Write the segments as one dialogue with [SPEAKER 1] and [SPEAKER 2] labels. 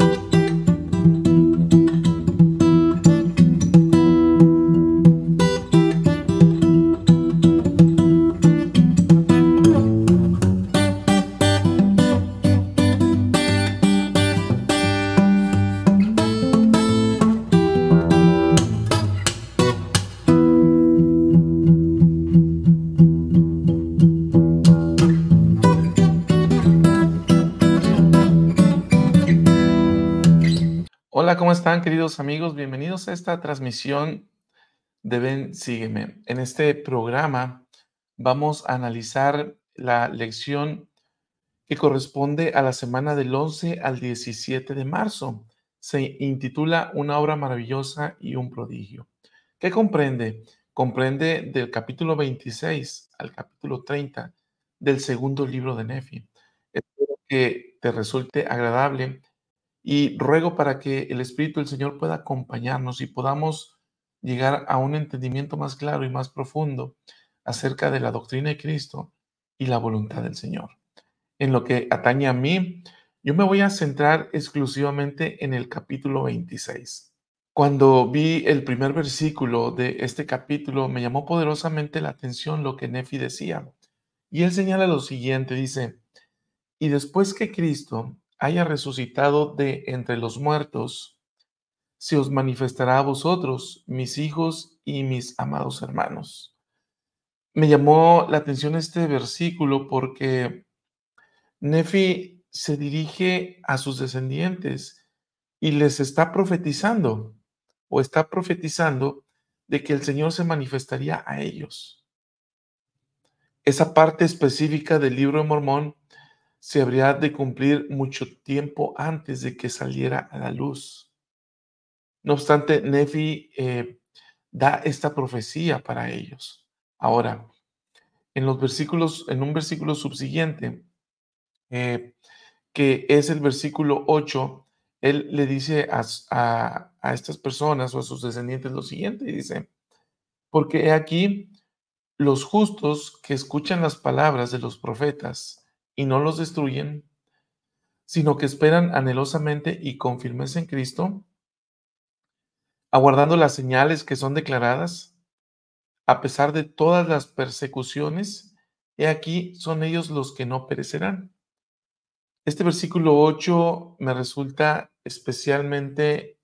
[SPEAKER 1] you amigos, bienvenidos a esta transmisión de Ven, sígueme. En este programa vamos a analizar la lección que corresponde a la semana del 11 al 17 de marzo. Se intitula Una obra maravillosa y un prodigio. ¿Qué comprende? Comprende del capítulo 26 al capítulo 30 del segundo libro de Nefi. Espero que te resulte agradable y ruego para que el Espíritu del Señor pueda acompañarnos y podamos llegar a un entendimiento más claro y más profundo acerca de la doctrina de Cristo y la voluntad del Señor. En lo que atañe a mí, yo me voy a centrar exclusivamente en el capítulo 26. Cuando vi el primer versículo de este capítulo, me llamó poderosamente la atención lo que Nefi decía. Y él señala lo siguiente, dice, y después que Cristo, haya resucitado de entre los muertos, se os manifestará a vosotros, mis hijos y mis amados hermanos. Me llamó la atención este versículo porque Nefi se dirige a sus descendientes y les está profetizando o está profetizando de que el Señor se manifestaría a ellos. Esa parte específica del libro de Mormón se habría de cumplir mucho tiempo antes de que saliera a la luz. No obstante, Nefi eh, da esta profecía para ellos. Ahora, en los versículos, en un versículo subsiguiente, eh, que es el versículo 8, él le dice a, estas personas o a sus descendientes lo siguiente, y dice, porque he aquí los justos que escuchan las palabras de los profetas y no los destruyen, sino que esperan anhelosamente y con firmeza en Cristo, aguardando las señales que son declaradas, a pesar de todas las persecuciones, he aquí son ellos los que no perecerán. Este versículo 8 me resulta especialmente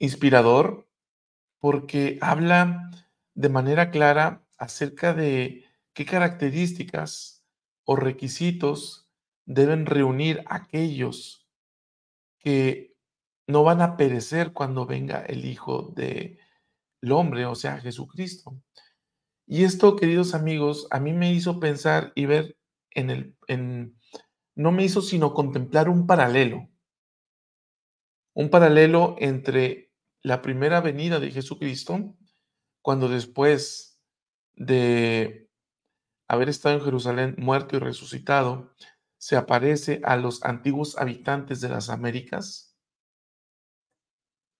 [SPEAKER 1] inspirador porque habla de manera clara acerca de qué características o requisitos deben reunir aquellos que no van a perecer cuando venga el Hijo del Hombre, o sea, Jesucristo. Y esto, queridos amigos, a mí me hizo pensar y ver en el... En, no me hizo sino contemplar un paralelo. Un paralelo entre la primera venida de Jesucristo, cuando después de haber estado en Jerusalén muerto y resucitado, se aparece a los antiguos habitantes de las Américas?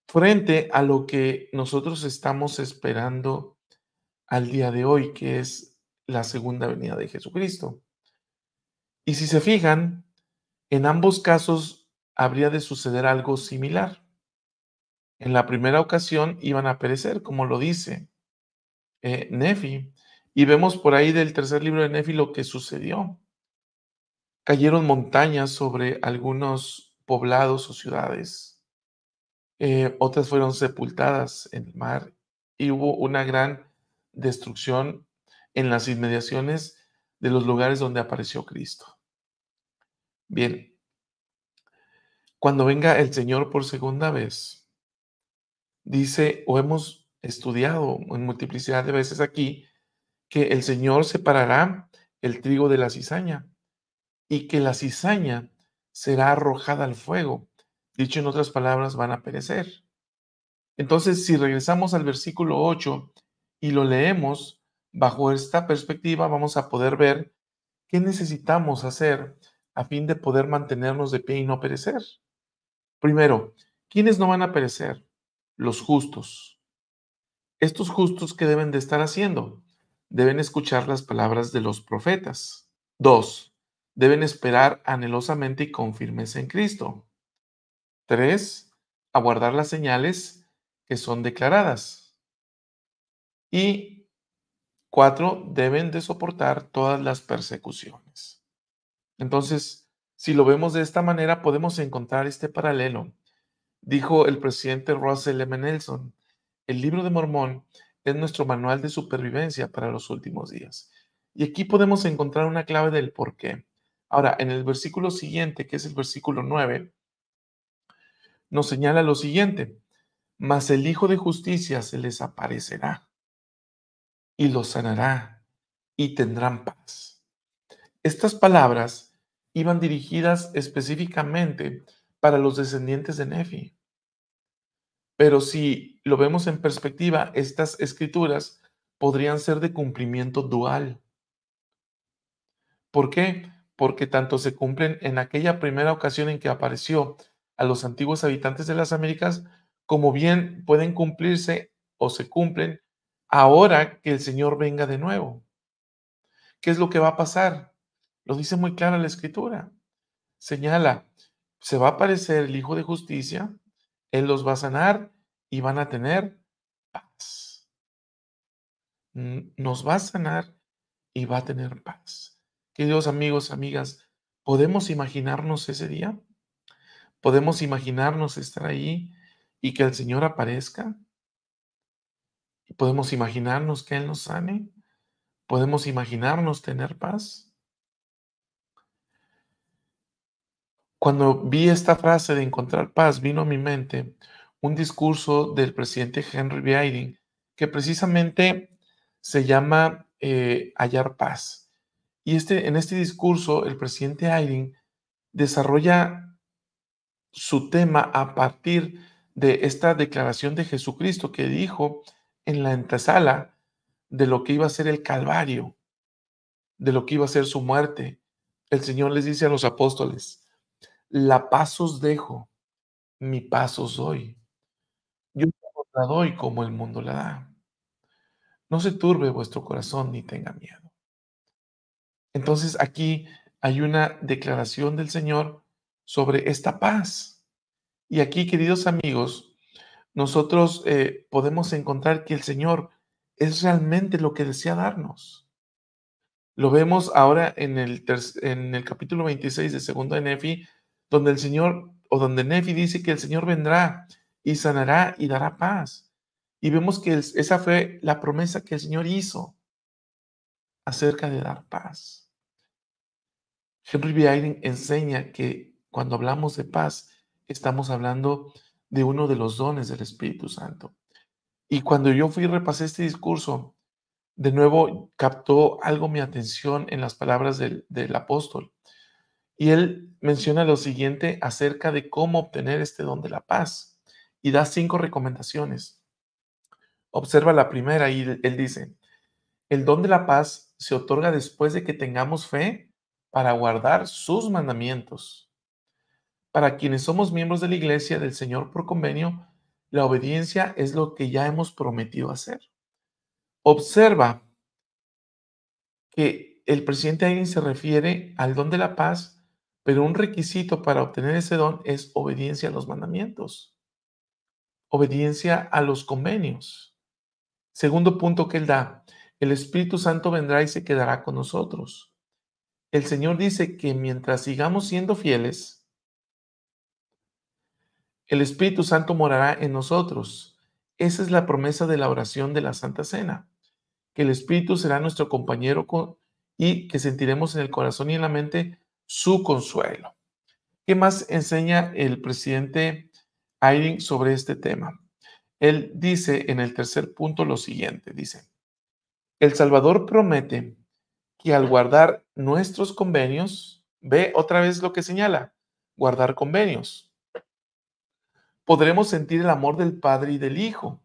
[SPEAKER 1] Frente a lo que nosotros estamos esperando al día de hoy, que es la segunda venida de Jesucristo. Y si se fijan, en ambos casos habría de suceder algo similar. En la primera ocasión iban a perecer, como lo dice eh, Nefi, y vemos por ahí del tercer libro de Nefi lo que sucedió. Cayeron montañas sobre algunos poblados o ciudades. Eh, otras fueron sepultadas en el mar y hubo una gran destrucción en las inmediaciones de los lugares donde apareció Cristo. Bien, cuando venga el Señor por segunda vez, dice, o hemos estudiado en multiplicidad de veces aquí, que el Señor separará el trigo de la cizaña y que la cizaña será arrojada al fuego. Dicho en otras palabras, van a perecer. Entonces, si regresamos al versículo 8 y lo leemos bajo esta perspectiva, vamos a poder ver qué necesitamos hacer a fin de poder mantenernos de pie y no perecer. Primero, ¿quiénes no van a perecer? Los justos. Estos justos ¿qué deben de estar haciendo, deben escuchar las palabras de los profetas. Dos, Deben esperar anhelosamente y con firmeza en Cristo. 3. Aguardar las señales que son declaradas. Y 4. Deben de soportar todas las persecuciones. Entonces, si lo vemos de esta manera, podemos encontrar este paralelo. Dijo el presidente Russell M. Nelson, el libro de Mormón es nuestro manual de supervivencia para los últimos días. Y aquí podemos encontrar una clave del por qué. Ahora, en el versículo siguiente, que es el versículo 9, nos señala lo siguiente, mas el Hijo de Justicia se les aparecerá y los sanará y tendrán paz. Estas palabras iban dirigidas específicamente para los descendientes de Nefi. Pero si lo vemos en perspectiva, estas escrituras podrían ser de cumplimiento dual. ¿Por qué? Porque tanto se cumplen en aquella primera ocasión en que apareció a los antiguos habitantes de las Américas, como bien pueden cumplirse o se cumplen ahora que el Señor venga de nuevo. ¿Qué es lo que va a pasar? Lo dice muy clara la escritura. Señala, se va a aparecer el Hijo de Justicia, él los va a sanar y van a tener paz. Nos va a sanar y va a tener paz. Queridos amigos, amigas, ¿podemos imaginarnos ese día? ¿Podemos imaginarnos estar ahí y que el Señor aparezca? ¿Podemos imaginarnos que Él nos sane? ¿Podemos imaginarnos tener paz? Cuando vi esta frase de encontrar paz, vino a mi mente un discurso del presidente Henry Biden que precisamente se llama eh, Hallar paz. Y este, en este discurso, el presidente Biden desarrolla su tema a partir de esta declaración de Jesucristo que dijo en la entresala de lo que iba a ser el Calvario, de lo que iba a ser su muerte. El Señor les dice a los apóstoles, la paz os dejo, mi paz os doy. Yo os la doy como el mundo la da. No se turbe vuestro corazón ni tenga miedo. Entonces aquí hay una declaración del Señor sobre esta paz. Y aquí, queridos amigos, nosotros eh, podemos encontrar que el Señor es realmente lo que desea darnos. Lo vemos ahora en el, en el capítulo 26 de 2 de Nefi, donde el Señor, o donde Nefi dice que el Señor vendrá y sanará y dará paz. Y vemos que esa fue la promesa que el Señor hizo acerca de dar paz. Henry B. enseña que cuando hablamos de paz, estamos hablando de uno de los dones del Espíritu Santo. Y cuando yo fui y repasé este discurso, de nuevo captó algo mi atención en las palabras del apóstol. Y él menciona lo siguiente acerca de cómo obtener este don de la paz y da cinco recomendaciones. Observa la primera y él dice, el don de la paz se otorga después de que tengamos fe para guardar sus mandamientos. Para quienes somos miembros de la iglesia del Señor por convenio, la obediencia es lo que ya hemos prometido hacer. Observa que el presidente Aiden se refiere al don de la paz pero un requisito para obtener ese don es obediencia a los mandamientos, obediencia a los convenios. Segundo punto que él da, el Espíritu Santo vendrá y se quedará con nosotros. El Señor dice que mientras sigamos siendo fieles, el Espíritu Santo morará en nosotros. Esa es la promesa de la oración de la Santa Cena, que el Espíritu será nuestro compañero y que sentiremos en el corazón y en la mente su consuelo. ¿Qué más enseña el presidente Ayrin sobre este tema? Él dice en el tercer punto lo siguiente, dice, El Salvador promete que al guardar nuestros convenios, ve otra vez lo que señala, guardar convenios. Podremos sentir el amor del Padre y del Hijo.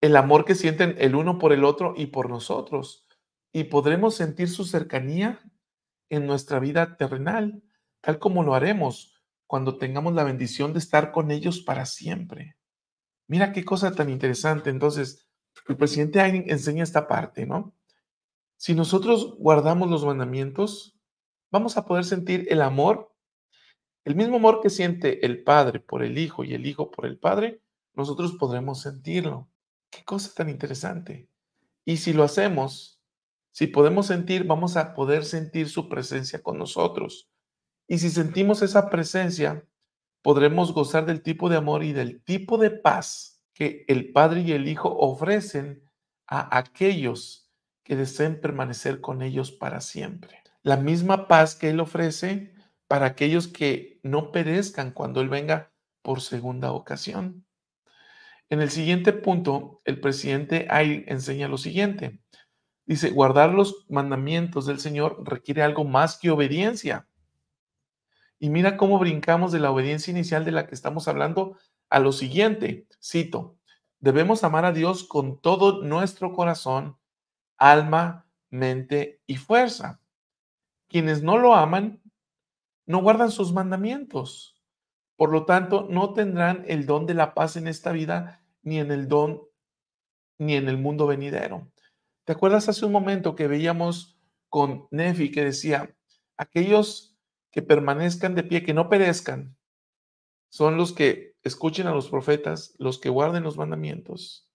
[SPEAKER 1] El amor que sienten el uno por el otro y por nosotros y podremos sentir su cercanía en nuestra vida terrenal, tal como lo haremos cuando tengamos la bendición de estar con ellos para siempre. Mira qué cosa tan interesante. Entonces, el presidente Einstein enseña esta parte, ¿no? Si nosotros guardamos los mandamientos, vamos a poder sentir el amor, el mismo amor que siente el Padre por el Hijo y el Hijo por el Padre, nosotros podremos sentirlo. Qué cosa tan interesante. Y si lo hacemos, si podemos sentir, vamos a poder sentir su presencia con nosotros. Y si sentimos esa presencia, podremos gozar del tipo de amor y del tipo de paz que el Padre y el Hijo ofrecen a aquellos que deseen permanecer con ellos para siempre. La misma paz que Él ofrece para aquellos que no perezcan cuando Él venga por segunda ocasión. En el siguiente punto, el presidente Ay enseña lo siguiente. Dice, guardar los mandamientos del Señor requiere algo más que obediencia. Y mira cómo brincamos de la obediencia inicial de la que estamos hablando a lo siguiente. Cito, debemos amar a Dios con todo nuestro corazón, alma, mente y fuerza. Quienes no lo aman, no guardan sus mandamientos. Por lo tanto, no tendrán el don de la paz en esta vida ni en el don ni en el mundo venidero. ¿Te acuerdas hace un momento que veíamos con Nefi que decía, aquellos que permanezcan de pie, que no perezcan, son los que escuchen a los profetas, los que guarden los mandamientos,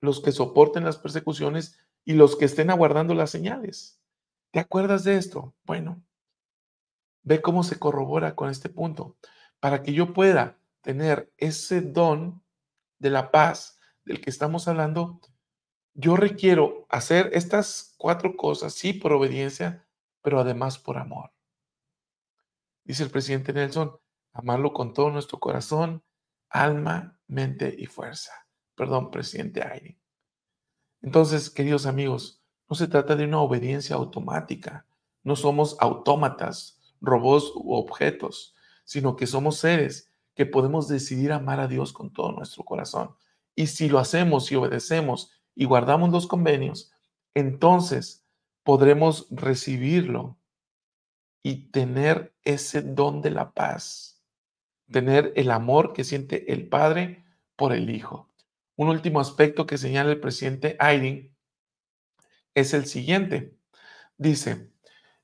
[SPEAKER 1] los que soporten las persecuciones y los que estén aguardando las señales. ¿Te acuerdas de esto? Bueno, ve cómo se corrobora con este punto. Para que yo pueda tener ese don de la paz del que estamos hablando, yo requiero hacer estas cuatro cosas, sí, por obediencia, pero además por amor. Dice el presidente Nelson, amarlo con todo nuestro corazón, alma, mente y fuerza. Perdón, presidente Aire. Entonces, queridos amigos, no se trata de una obediencia automática. No somos autómatas, robots u objetos, sino que somos seres que podemos decidir amar a Dios con todo nuestro corazón. Y si lo hacemos y obedecemos y guardamos los convenios, entonces podremos recibirlo y tener ese don de la paz, tener el amor que siente el Padre por el Hijo. Un último aspecto que señala el presidente Aydin es el siguiente. Dice,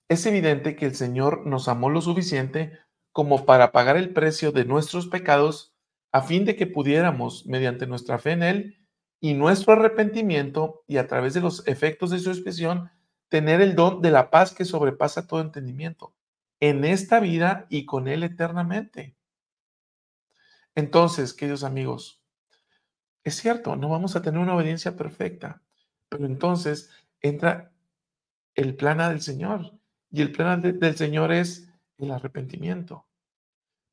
[SPEAKER 1] es evidente que el Señor nos amó lo suficiente como para pagar el precio de nuestros pecados a fin de que pudiéramos, mediante nuestra fe en Él, y nuestro arrepentimiento y a través de los efectos de su expresión, tener el don de la paz que sobrepasa todo entendimiento en esta vida y con Él eternamente. Entonces, queridos amigos, es cierto, no vamos a tener una obediencia perfecta, pero entonces entra el plan del Señor y el plan del Señor es el arrepentimiento,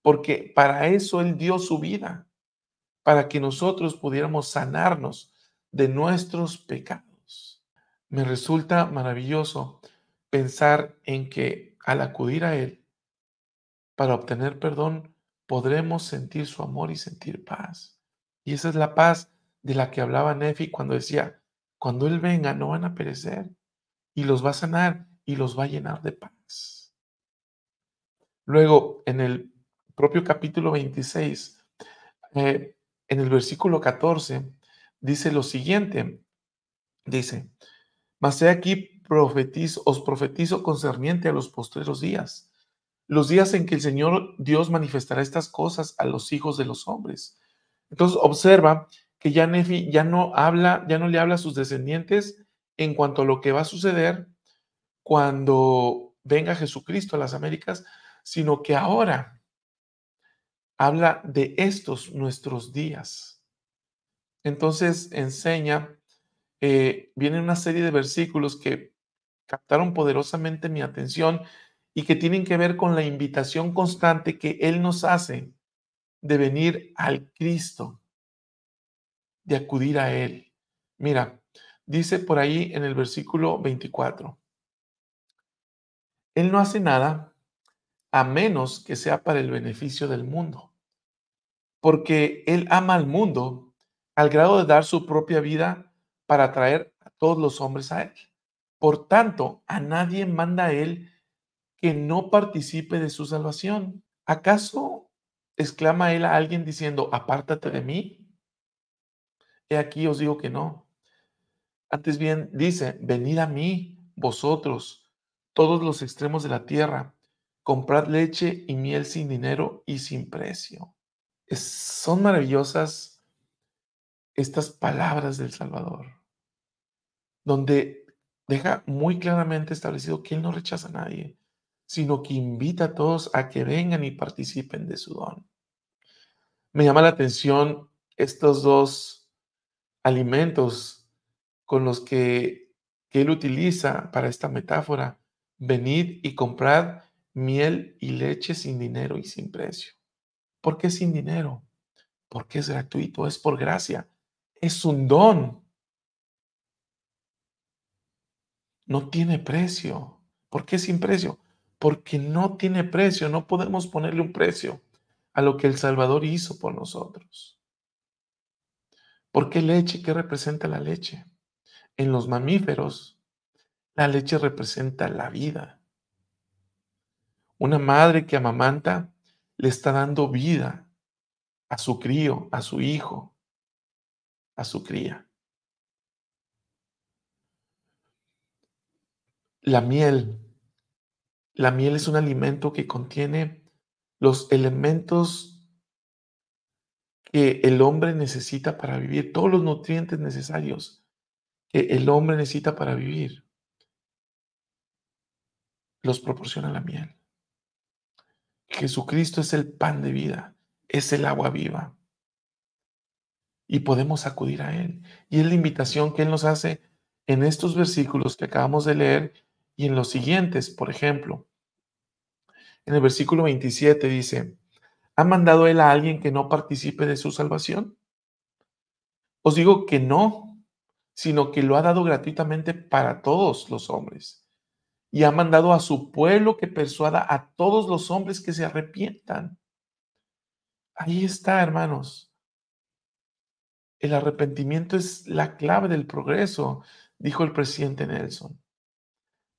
[SPEAKER 1] porque para eso Él dio su vida para que nosotros pudiéramos sanarnos de nuestros pecados. Me resulta maravilloso pensar en que al acudir a Él para obtener perdón, podremos sentir su amor y sentir paz. Y esa es la paz de la que hablaba Nefi cuando decía, cuando Él venga no van a perecer y los va a sanar y los va a llenar de paz. Luego, en el propio capítulo 26, en el versículo 14 dice lo siguiente, dice, mas he aquí profetizo, os profetizo concerniente a los postreros días, los días en que el Señor Dios manifestará estas cosas a los hijos de los hombres. Entonces observa que ya Nefi ya no habla, ya no le habla a sus descendientes en cuanto a lo que va a suceder cuando venga Jesucristo a las Américas, sino que ahora habla de estos nuestros días. Entonces enseña, eh, viene una serie de versículos que captaron poderosamente mi atención y que tienen que ver con la invitación constante que Él nos hace de venir al Cristo, de acudir a Él. Mira, dice por ahí en el versículo 24, Él no hace nada a menos que sea para el beneficio del mundo porque Él ama al mundo al grado de dar su propia vida para atraer a todos los hombres a Él. Por tanto, a nadie manda a Él que no participe de su salvación. ¿Acaso exclama Él a alguien diciendo, apártate de mí? He aquí os digo que no. Antes bien dice, venid a mí, vosotros, todos los extremos de la tierra, comprad leche y miel sin dinero y sin precio son maravillosas estas palabras del Salvador, donde deja muy claramente establecido que Él no rechaza a nadie, sino que invita a todos a que vengan y participen de su don. Me llama la atención estos dos alimentos con los que, que Él utiliza para esta metáfora. Venid y comprad miel y leche sin dinero y sin precio. ¿Por qué sin dinero? Porque es gratuito, es por gracia, es un don. No tiene precio. ¿Por qué sin precio? Porque no tiene precio, no podemos ponerle un precio a lo que el Salvador hizo por nosotros. ¿Por qué leche? ¿Qué representa la leche? En los mamíferos, la leche representa la vida. Una madre que amamanta le está dando vida a su crío, a su hijo, a su cría. La miel. La miel es un alimento que contiene los elementos que el hombre necesita para vivir, todos los nutrientes necesarios que el hombre necesita para vivir, los proporciona la miel. Jesucristo es el pan de vida, es el agua viva. Y podemos acudir a Él. Y es la invitación que Él nos hace en estos versículos que acabamos de leer y en los siguientes, por ejemplo. En el versículo 27 dice, ¿ha mandado Él a alguien que no participe de su salvación? Os digo que no, sino que lo ha dado gratuitamente para todos los hombres y ha mandado a su pueblo que persuada a todos los hombres que se arrepientan. Ahí está, hermanos. El arrepentimiento es la clave del progreso, dijo el presidente Nelson.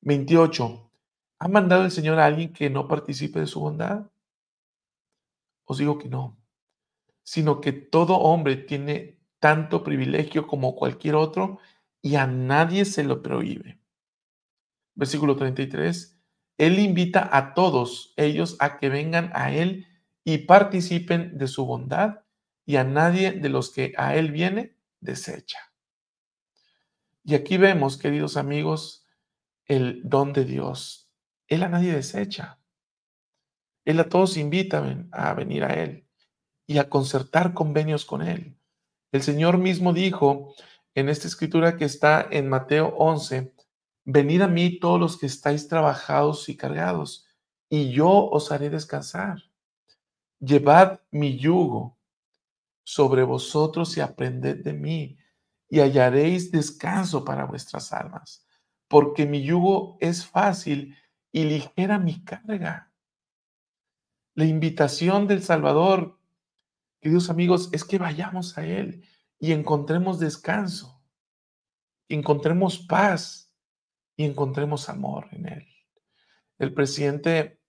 [SPEAKER 1] 28. ¿Ha mandado el Señor a alguien que no participe de su bondad? Os digo que no, sino que todo hombre tiene tanto privilegio como cualquier otro y a nadie se lo prohíbe versículo 33, Él invita a todos ellos a que vengan a Él y participen de su bondad y a nadie de los que a Él viene desecha. Y aquí vemos, queridos amigos, el don de Dios. Él a nadie desecha. Él a todos invita a venir a Él y a concertar convenios con Él. El Señor mismo dijo en esta escritura que está en Mateo 11, Venid a mí todos los que estáis trabajados y cargados, y yo os haré descansar. Llevad mi yugo sobre vosotros y aprended de mí, y hallaréis descanso para vuestras almas, porque mi yugo es fácil y ligera mi carga. La invitación del Salvador, queridos amigos, es que vayamos a Él y encontremos descanso, encontremos paz y encontremos amor en él. El presidente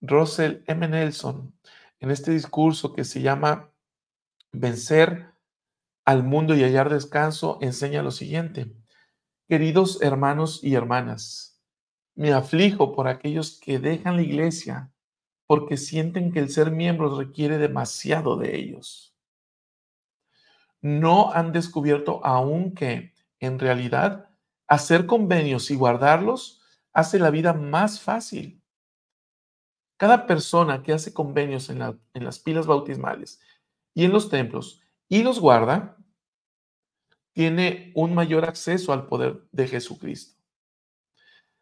[SPEAKER 1] Russell M. Nelson, en este discurso que se llama Vencer al mundo y hallar descanso, enseña lo siguiente. Queridos hermanos y hermanas, me aflijo por aquellos que dejan la iglesia porque sienten que el ser miembros requiere demasiado de ellos. No han descubierto aún que, en realidad, Hacer convenios y guardarlos hace la vida más fácil. Cada persona que hace convenios en, las pilas bautismales y en los templos y los guarda, tiene un mayor acceso al poder de Jesucristo.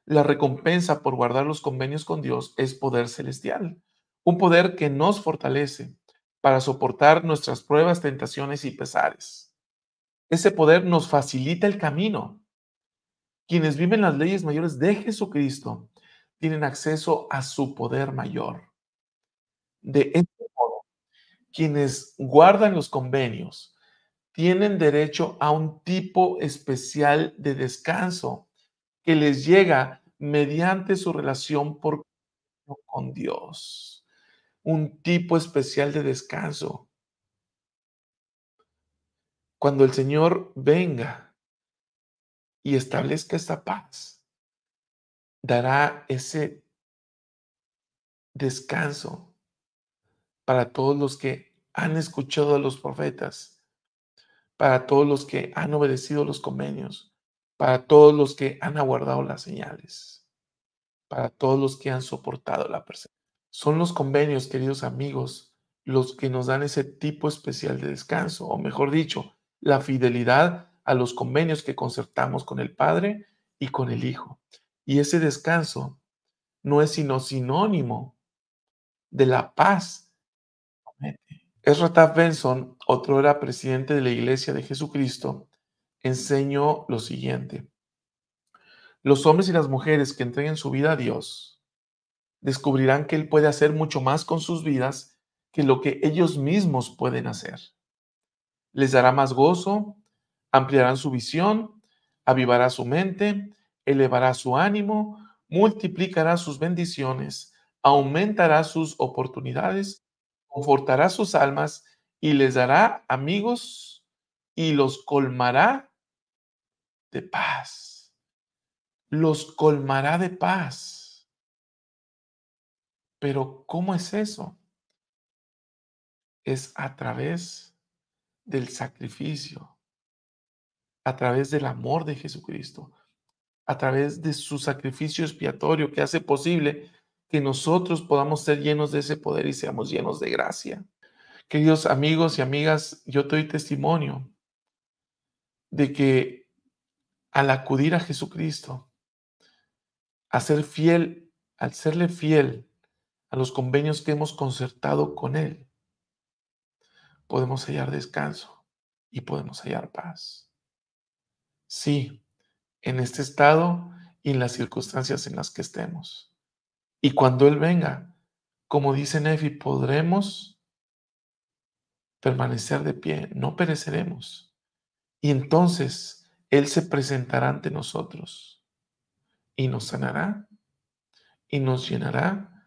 [SPEAKER 1] La recompensa por guardar los convenios con Dios es poder celestial, un poder que nos fortalece para soportar nuestras pruebas, tentaciones y pesares. Ese poder nos facilita el camino quienes viven las leyes mayores de Jesucristo tienen acceso a su poder mayor. De este modo, quienes guardan los convenios tienen derecho a un tipo especial de descanso que les llega mediante su relación por con Dios. Un tipo especial de descanso. Cuando el Señor venga, y establezca esta paz. Dará ese descanso para todos los que han escuchado a los profetas, para todos los que han obedecido los convenios, para todos los que han aguardado las señales, para todos los que han soportado la persecución. Son los convenios, queridos amigos, los que nos dan ese tipo especial de descanso, o mejor dicho, la fidelidad a los convenios que concertamos con el Padre y con el Hijo. Y ese descanso no es sino sinónimo de la paz. es Taft Benson, otro era presidente de la Iglesia de Jesucristo, enseñó lo siguiente. Los hombres y las mujeres que entreguen su vida a Dios descubrirán que Él puede hacer mucho más con sus vidas que lo que ellos mismos pueden hacer. Les dará más gozo, ampliarán su visión, avivará su mente, elevará su ánimo, multiplicará sus bendiciones, aumentará sus oportunidades, confortará sus almas y les dará amigos y los colmará de paz. Los colmará de paz. Pero ¿cómo es eso? Es a través del sacrificio a través del amor de Jesucristo, a través de su sacrificio expiatorio que hace posible que nosotros podamos ser llenos de ese poder y seamos llenos de gracia. Queridos amigos y amigas, yo te doy testimonio de que al acudir a Jesucristo, a ser fiel, al serle fiel a los convenios que hemos concertado con Él, podemos hallar descanso y podemos hallar paz. Sí, en este estado y en las circunstancias en las que estemos. Y cuando Él venga, como dice Nefi, podremos permanecer de pie, no pereceremos. Y entonces Él se presentará ante nosotros y nos sanará y nos llenará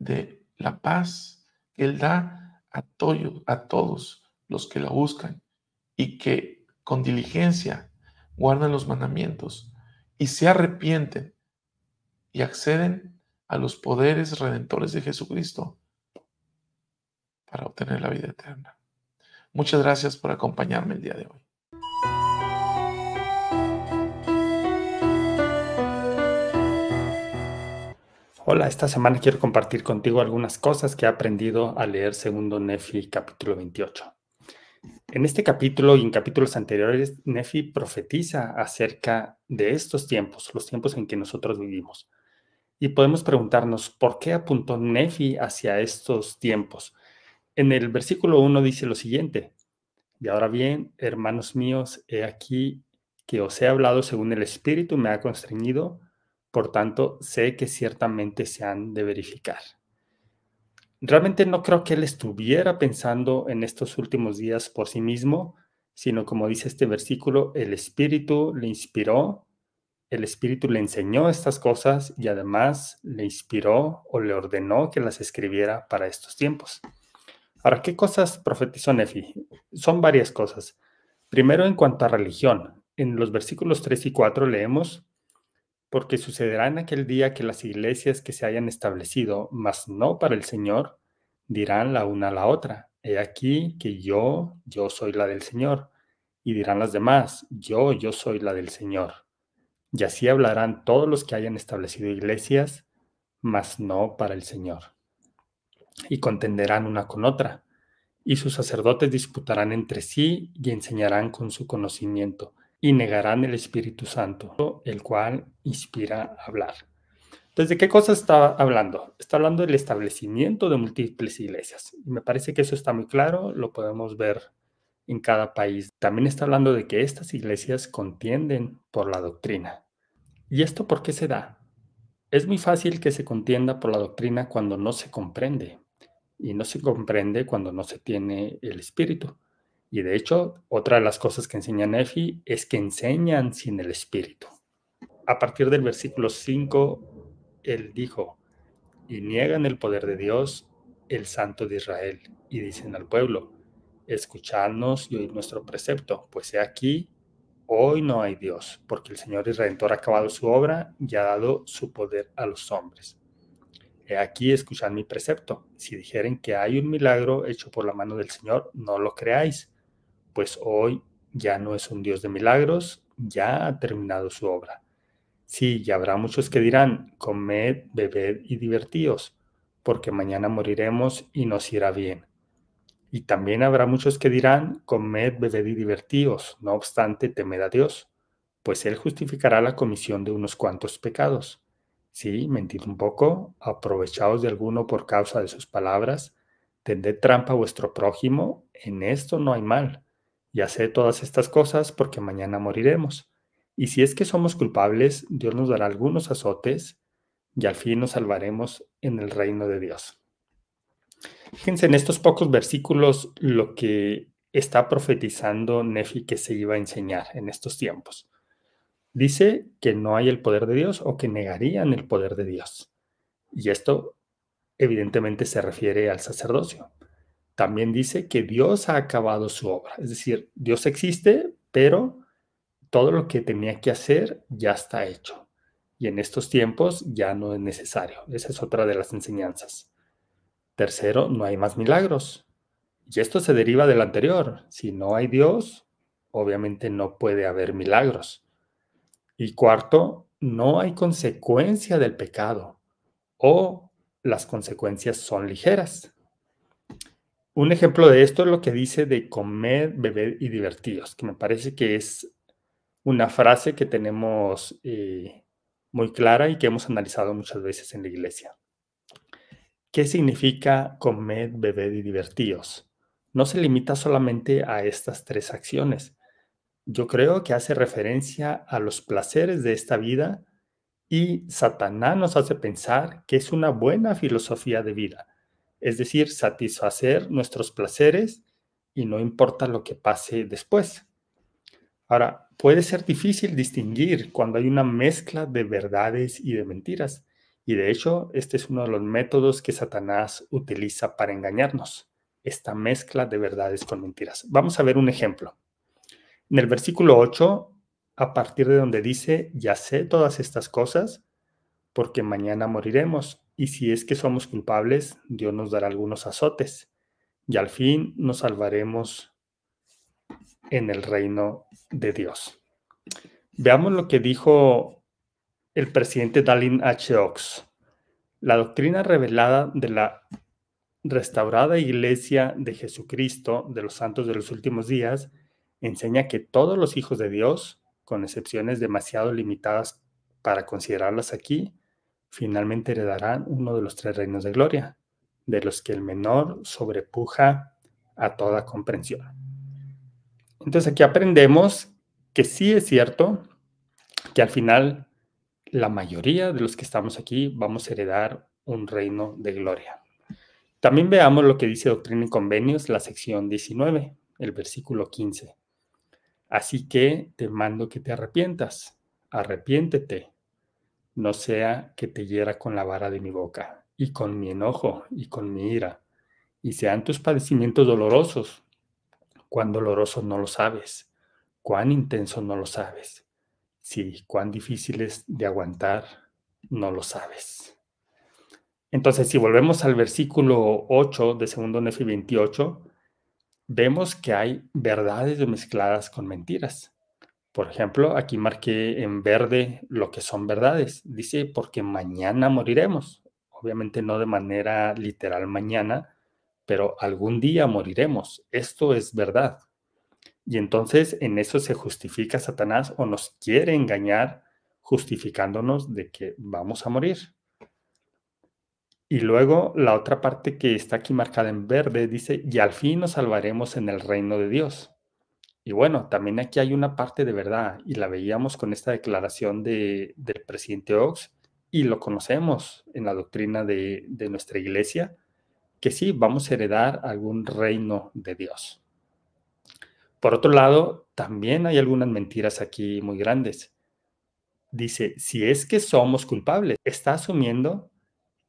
[SPEAKER 1] de la paz que Él da a, a todos los que la buscan y que con diligencia guardan los mandamientos y se arrepienten y acceden a los poderes redentores de Jesucristo para obtener la vida eterna. Muchas gracias por acompañarme el día de hoy.
[SPEAKER 2] Hola, esta semana quiero compartir contigo algunas cosas que he aprendido al leer segundo Nefi capítulo 28. En este capítulo y en capítulos anteriores, Nefi profetiza acerca de estos tiempos, los tiempos en que nosotros vivimos. Y podemos preguntarnos, ¿por qué apuntó Nefi hacia estos tiempos? En el versículo 1 dice lo siguiente, y ahora bien, hermanos míos, he aquí que os he hablado según el Espíritu me ha constreñido, por tanto sé que ciertamente se han de verificar realmente no creo que él estuviera pensando en estos últimos días por sí mismo, sino como dice este versículo, el Espíritu le inspiró, el Espíritu le enseñó estas cosas y además le inspiró o le ordenó que las escribiera para estos tiempos. Ahora, ¿qué cosas profetizó Nefi? Son varias cosas. Primero, en cuanto a religión, en los versículos 3 y 4 leemos, porque sucederá en aquel día que las iglesias que se hayan establecido, mas no para el Señor, dirán la una a la otra, he aquí que yo, yo soy la del Señor, y dirán las demás, yo, yo soy la del Señor. Y así hablarán todos los que hayan establecido iglesias, mas no para el Señor. Y contenderán una con otra, y sus sacerdotes disputarán entre sí y enseñarán con su conocimiento y negarán el Espíritu Santo, el cual inspira a hablar. Entonces, ¿de qué cosa está hablando? Está hablando del establecimiento de múltiples iglesias. Me parece que eso está muy claro, lo podemos ver en cada país. También está hablando de que estas iglesias contienden por la doctrina. ¿Y esto por qué se da? Es muy fácil que se contienda por la doctrina cuando no se comprende. Y no se comprende cuando no se tiene el espíritu. Y de hecho, otra de las cosas que enseña Nefi es que enseñan sin el espíritu. A partir del versículo 5, él dijo, y niegan el poder de Dios, el Santo de Israel, y dicen al pueblo, escuchadnos y oíd nuestro precepto, pues he aquí, hoy no hay Dios, porque el Señor y Redentor ha acabado su obra y ha dado su poder a los hombres. He aquí, escuchad mi precepto. Si dijeren que hay un milagro hecho por la mano del Señor, no lo creáis pues hoy ya no es un Dios de milagros, ya ha terminado su obra. Sí, y habrá muchos que dirán, comed, bebed y divertíos, porque mañana moriremos y nos irá bien. Y también habrá muchos que dirán, comed, bebed y divertíos, no obstante temed a Dios, pues Él justificará la comisión de unos cuantos pecados. Sí, mentid un poco, aprovechaos de alguno por causa de sus palabras, tended trampa a vuestro prójimo, en esto no hay mal ya sé todas estas cosas porque mañana moriremos. Y si es que somos culpables, Dios nos dará algunos azotes y al fin nos salvaremos en el reino de Dios. Fíjense en estos pocos versículos lo que está profetizando Nefi que se iba a enseñar en estos tiempos. Dice que no hay el poder de Dios o que negarían el poder de Dios. Y esto evidentemente se refiere al sacerdocio, también dice que Dios ha acabado su obra. Es decir, Dios existe, pero todo lo que tenía que hacer ya está hecho. Y en estos tiempos ya no es necesario. Esa es otra de las enseñanzas. Tercero, no hay más milagros. Y esto se deriva del anterior. Si no hay Dios, obviamente no puede haber milagros. Y cuarto, no hay consecuencia del pecado o las consecuencias son ligeras. Un ejemplo de esto es lo que dice de comer, beber y divertidos, que me parece que es una frase que tenemos eh, muy clara y que hemos analizado muchas veces en la iglesia. ¿Qué significa comer, beber y divertidos? No se limita solamente a estas tres acciones. Yo creo que hace referencia a los placeres de esta vida y Satanás nos hace pensar que es una buena filosofía de vida es decir, satisfacer nuestros placeres y no importa lo que pase después. Ahora, puede ser difícil distinguir cuando hay una mezcla de verdades y de mentiras, y de hecho, este es uno de los métodos que Satanás utiliza para engañarnos, esta mezcla de verdades con mentiras. Vamos a ver un ejemplo. En el versículo 8, a partir de donde dice, ya sé todas estas cosas, porque mañana moriremos y si es que somos culpables, Dios nos dará algunos azotes, y al fin nos salvaremos en el reino de Dios. Veamos lo que dijo el presidente Dalin H. Ox. La doctrina revelada de la restaurada iglesia de Jesucristo de los santos de los últimos días enseña que todos los hijos de Dios, con excepciones demasiado limitadas para considerarlas aquí, finalmente heredarán uno de los tres reinos de gloria, de los que el menor sobrepuja a toda comprensión. Entonces aquí aprendemos que sí es cierto que al final la mayoría de los que estamos aquí vamos a heredar un reino de gloria. También veamos lo que dice Doctrina y Convenios, la sección 19, el versículo 15. Así que te mando que te arrepientas, arrepiéntete no sea que te hiera con la vara de mi boca, y con mi enojo, y con mi ira, y sean tus padecimientos dolorosos, cuán doloroso no lo sabes, cuán intenso no lo sabes, sí, cuán difíciles de aguantar no lo sabes. Entonces, si volvemos al versículo 8 de segundo Nefi 28, vemos que hay verdades mezcladas con mentiras. Por ejemplo, aquí marqué en verde lo que son verdades. Dice, porque mañana moriremos. Obviamente no de manera literal mañana, pero algún día moriremos. Esto es verdad. Y entonces en eso se justifica Satanás o nos quiere engañar justificándonos de que vamos a morir. Y luego la otra parte que está aquí marcada en verde dice, y al fin nos salvaremos en el reino de Dios. Y bueno, también aquí hay una parte de verdad, y la veíamos con esta declaración de, del presidente Ox, y lo conocemos en la doctrina de, de nuestra iglesia, que sí, vamos a heredar algún reino de Dios. Por otro lado, también hay algunas mentiras aquí muy grandes. Dice, si es que somos culpables, está asumiendo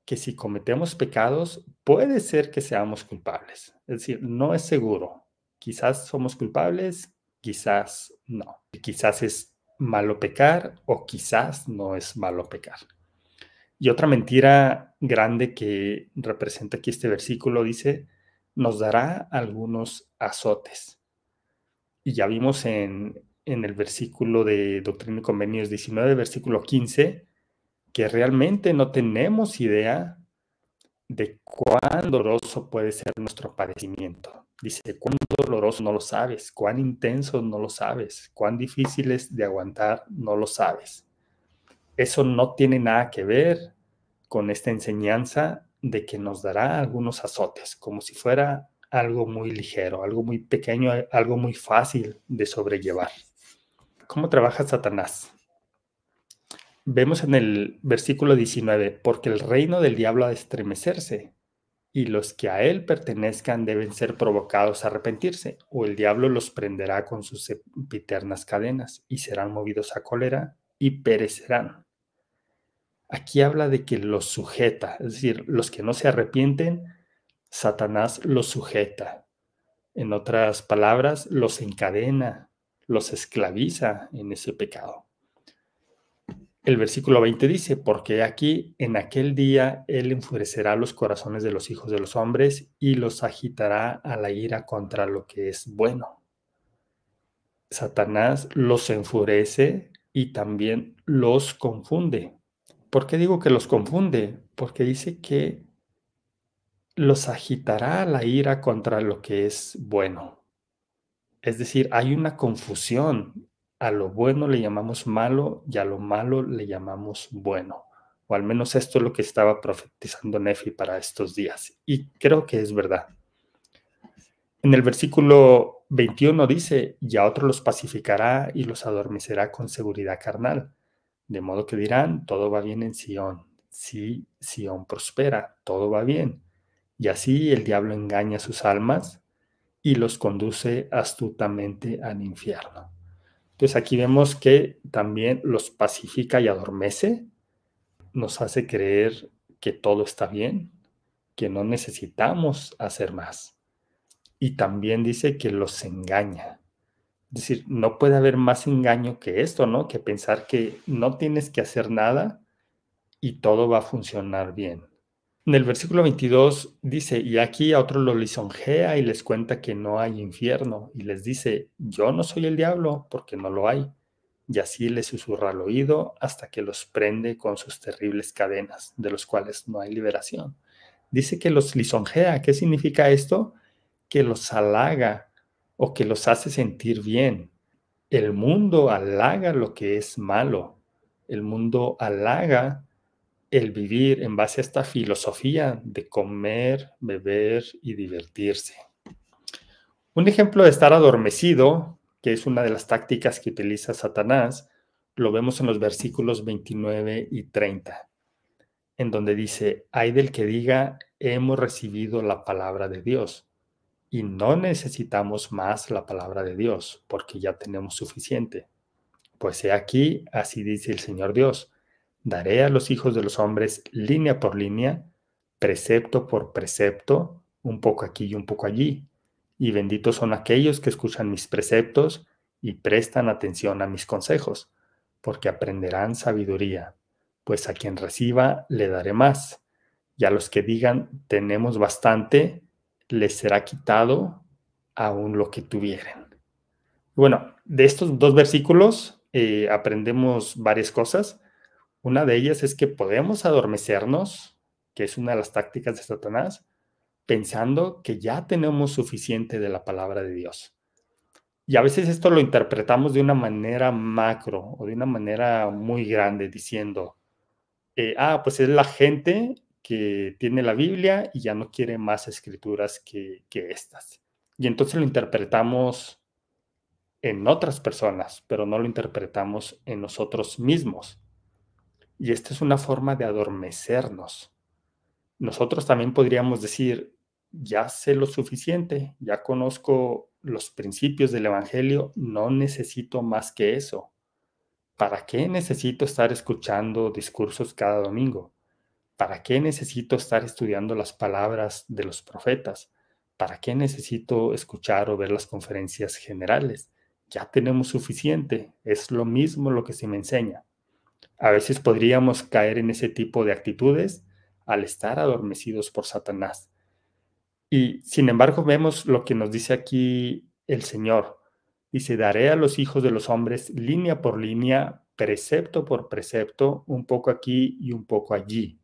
[SPEAKER 2] que si cometemos pecados, puede ser que seamos culpables. Es decir, no es seguro, Quizás somos culpables, quizás no. Quizás es malo pecar o quizás no es malo pecar. Y otra mentira grande que representa aquí este versículo dice, nos dará algunos azotes. Y ya vimos en, el versículo de Doctrina y Convenios 19, versículo 15, que realmente no tenemos idea de cuán doloroso puede ser nuestro padecimiento. Dice, cuán doloroso no lo sabes, cuán intenso no lo sabes, cuán difícil es de aguantar no lo sabes. Eso no tiene nada que ver con esta enseñanza de que nos dará algunos azotes, como si fuera algo muy ligero, algo muy pequeño, algo muy fácil de sobrellevar. ¿Cómo trabaja Satanás? Vemos en el versículo 19, porque el reino del diablo ha de estremecerse y los que a él pertenezcan deben ser provocados a arrepentirse, o el diablo los prenderá con sus eternas cadenas y serán movidos a cólera y perecerán. Aquí habla de que los sujeta, es decir, los que no se arrepienten, Satanás los sujeta. En otras palabras, los encadena, los esclaviza en ese pecado el versículo 20 dice, porque aquí en aquel día Él enfurecerá los corazones de los hijos de los hombres y los agitará a la ira contra lo que es bueno. Satanás los enfurece y también los confunde. ¿Por qué digo que los confunde? Porque dice que los agitará a la ira contra lo que es bueno. Es decir, hay una confusión a lo bueno le llamamos malo y a lo malo le llamamos bueno. O al menos esto es lo que estaba profetizando Nefi para estos días. Y creo que es verdad. En el versículo 21 dice, y a otro los pacificará y los adormecerá con seguridad carnal. De modo que dirán, todo va bien en Sión. Sí, Sión prospera, todo va bien. Y así el diablo engaña sus almas y los conduce astutamente al infierno. Entonces aquí vemos que también los pacifica y adormece, nos hace creer que todo está bien, que no necesitamos hacer más. Y también dice que los engaña. Es decir, no puede haber más engaño que esto, ¿no? Que pensar que no tienes que hacer nada y todo va a funcionar bien. En el versículo 22 dice, y aquí a otro lo lisonjea y les cuenta que no hay infierno, y les dice, yo no soy el diablo porque no lo hay. Y así les susurra al oído hasta que los prende con sus terribles cadenas, de los cuales no hay liberación. Dice que los lisonjea. ¿Qué significa esto? Que los halaga o que los hace sentir bien. El mundo halaga lo que es malo. El mundo halaga el vivir en base a esta filosofía de comer, beber y divertirse. Un ejemplo de estar adormecido, que es una de las tácticas que utiliza Satanás, lo vemos en los versículos 29 y 30, en donde dice, hay del que diga, hemos recibido la palabra de Dios y no necesitamos más la palabra de Dios, porque ya tenemos suficiente. Pues he aquí, así dice el Señor Dios Daré a los hijos de los hombres línea por línea, precepto por precepto, un poco aquí y un poco allí. Y benditos son aquellos que escuchan mis preceptos y prestan atención a mis consejos, porque aprenderán sabiduría, pues a quien reciba le daré más, y a los que digan tenemos bastante, les será quitado aún lo que tuvieran. Bueno, de estos dos versículos eh, aprendemos varias cosas. Una de ellas es que podemos adormecernos, que es una de las tácticas de Satanás, pensando que ya tenemos suficiente de la palabra de Dios. Y a veces esto lo interpretamos de una manera macro o de una manera muy grande, diciendo, eh, ah, pues es la gente que tiene la Biblia y ya no quiere más escrituras que, que estas. Y entonces lo interpretamos en otras personas, pero no lo interpretamos en nosotros mismos. Y esta es una forma de adormecernos. Nosotros también podríamos decir, ya sé lo suficiente, ya conozco los principios del Evangelio, no necesito más que eso. ¿Para qué necesito estar escuchando discursos cada domingo? ¿Para qué necesito estar estudiando las palabras de los profetas? ¿Para qué necesito escuchar o ver las conferencias generales? Ya tenemos suficiente, es lo mismo lo que se me enseña. A veces podríamos caer en ese tipo de actitudes al estar adormecidos por Satanás. Y sin embargo vemos lo que nos dice aquí el Señor. Dice, daré a los hijos de los hombres línea por línea, precepto por precepto, un poco aquí y un poco allí.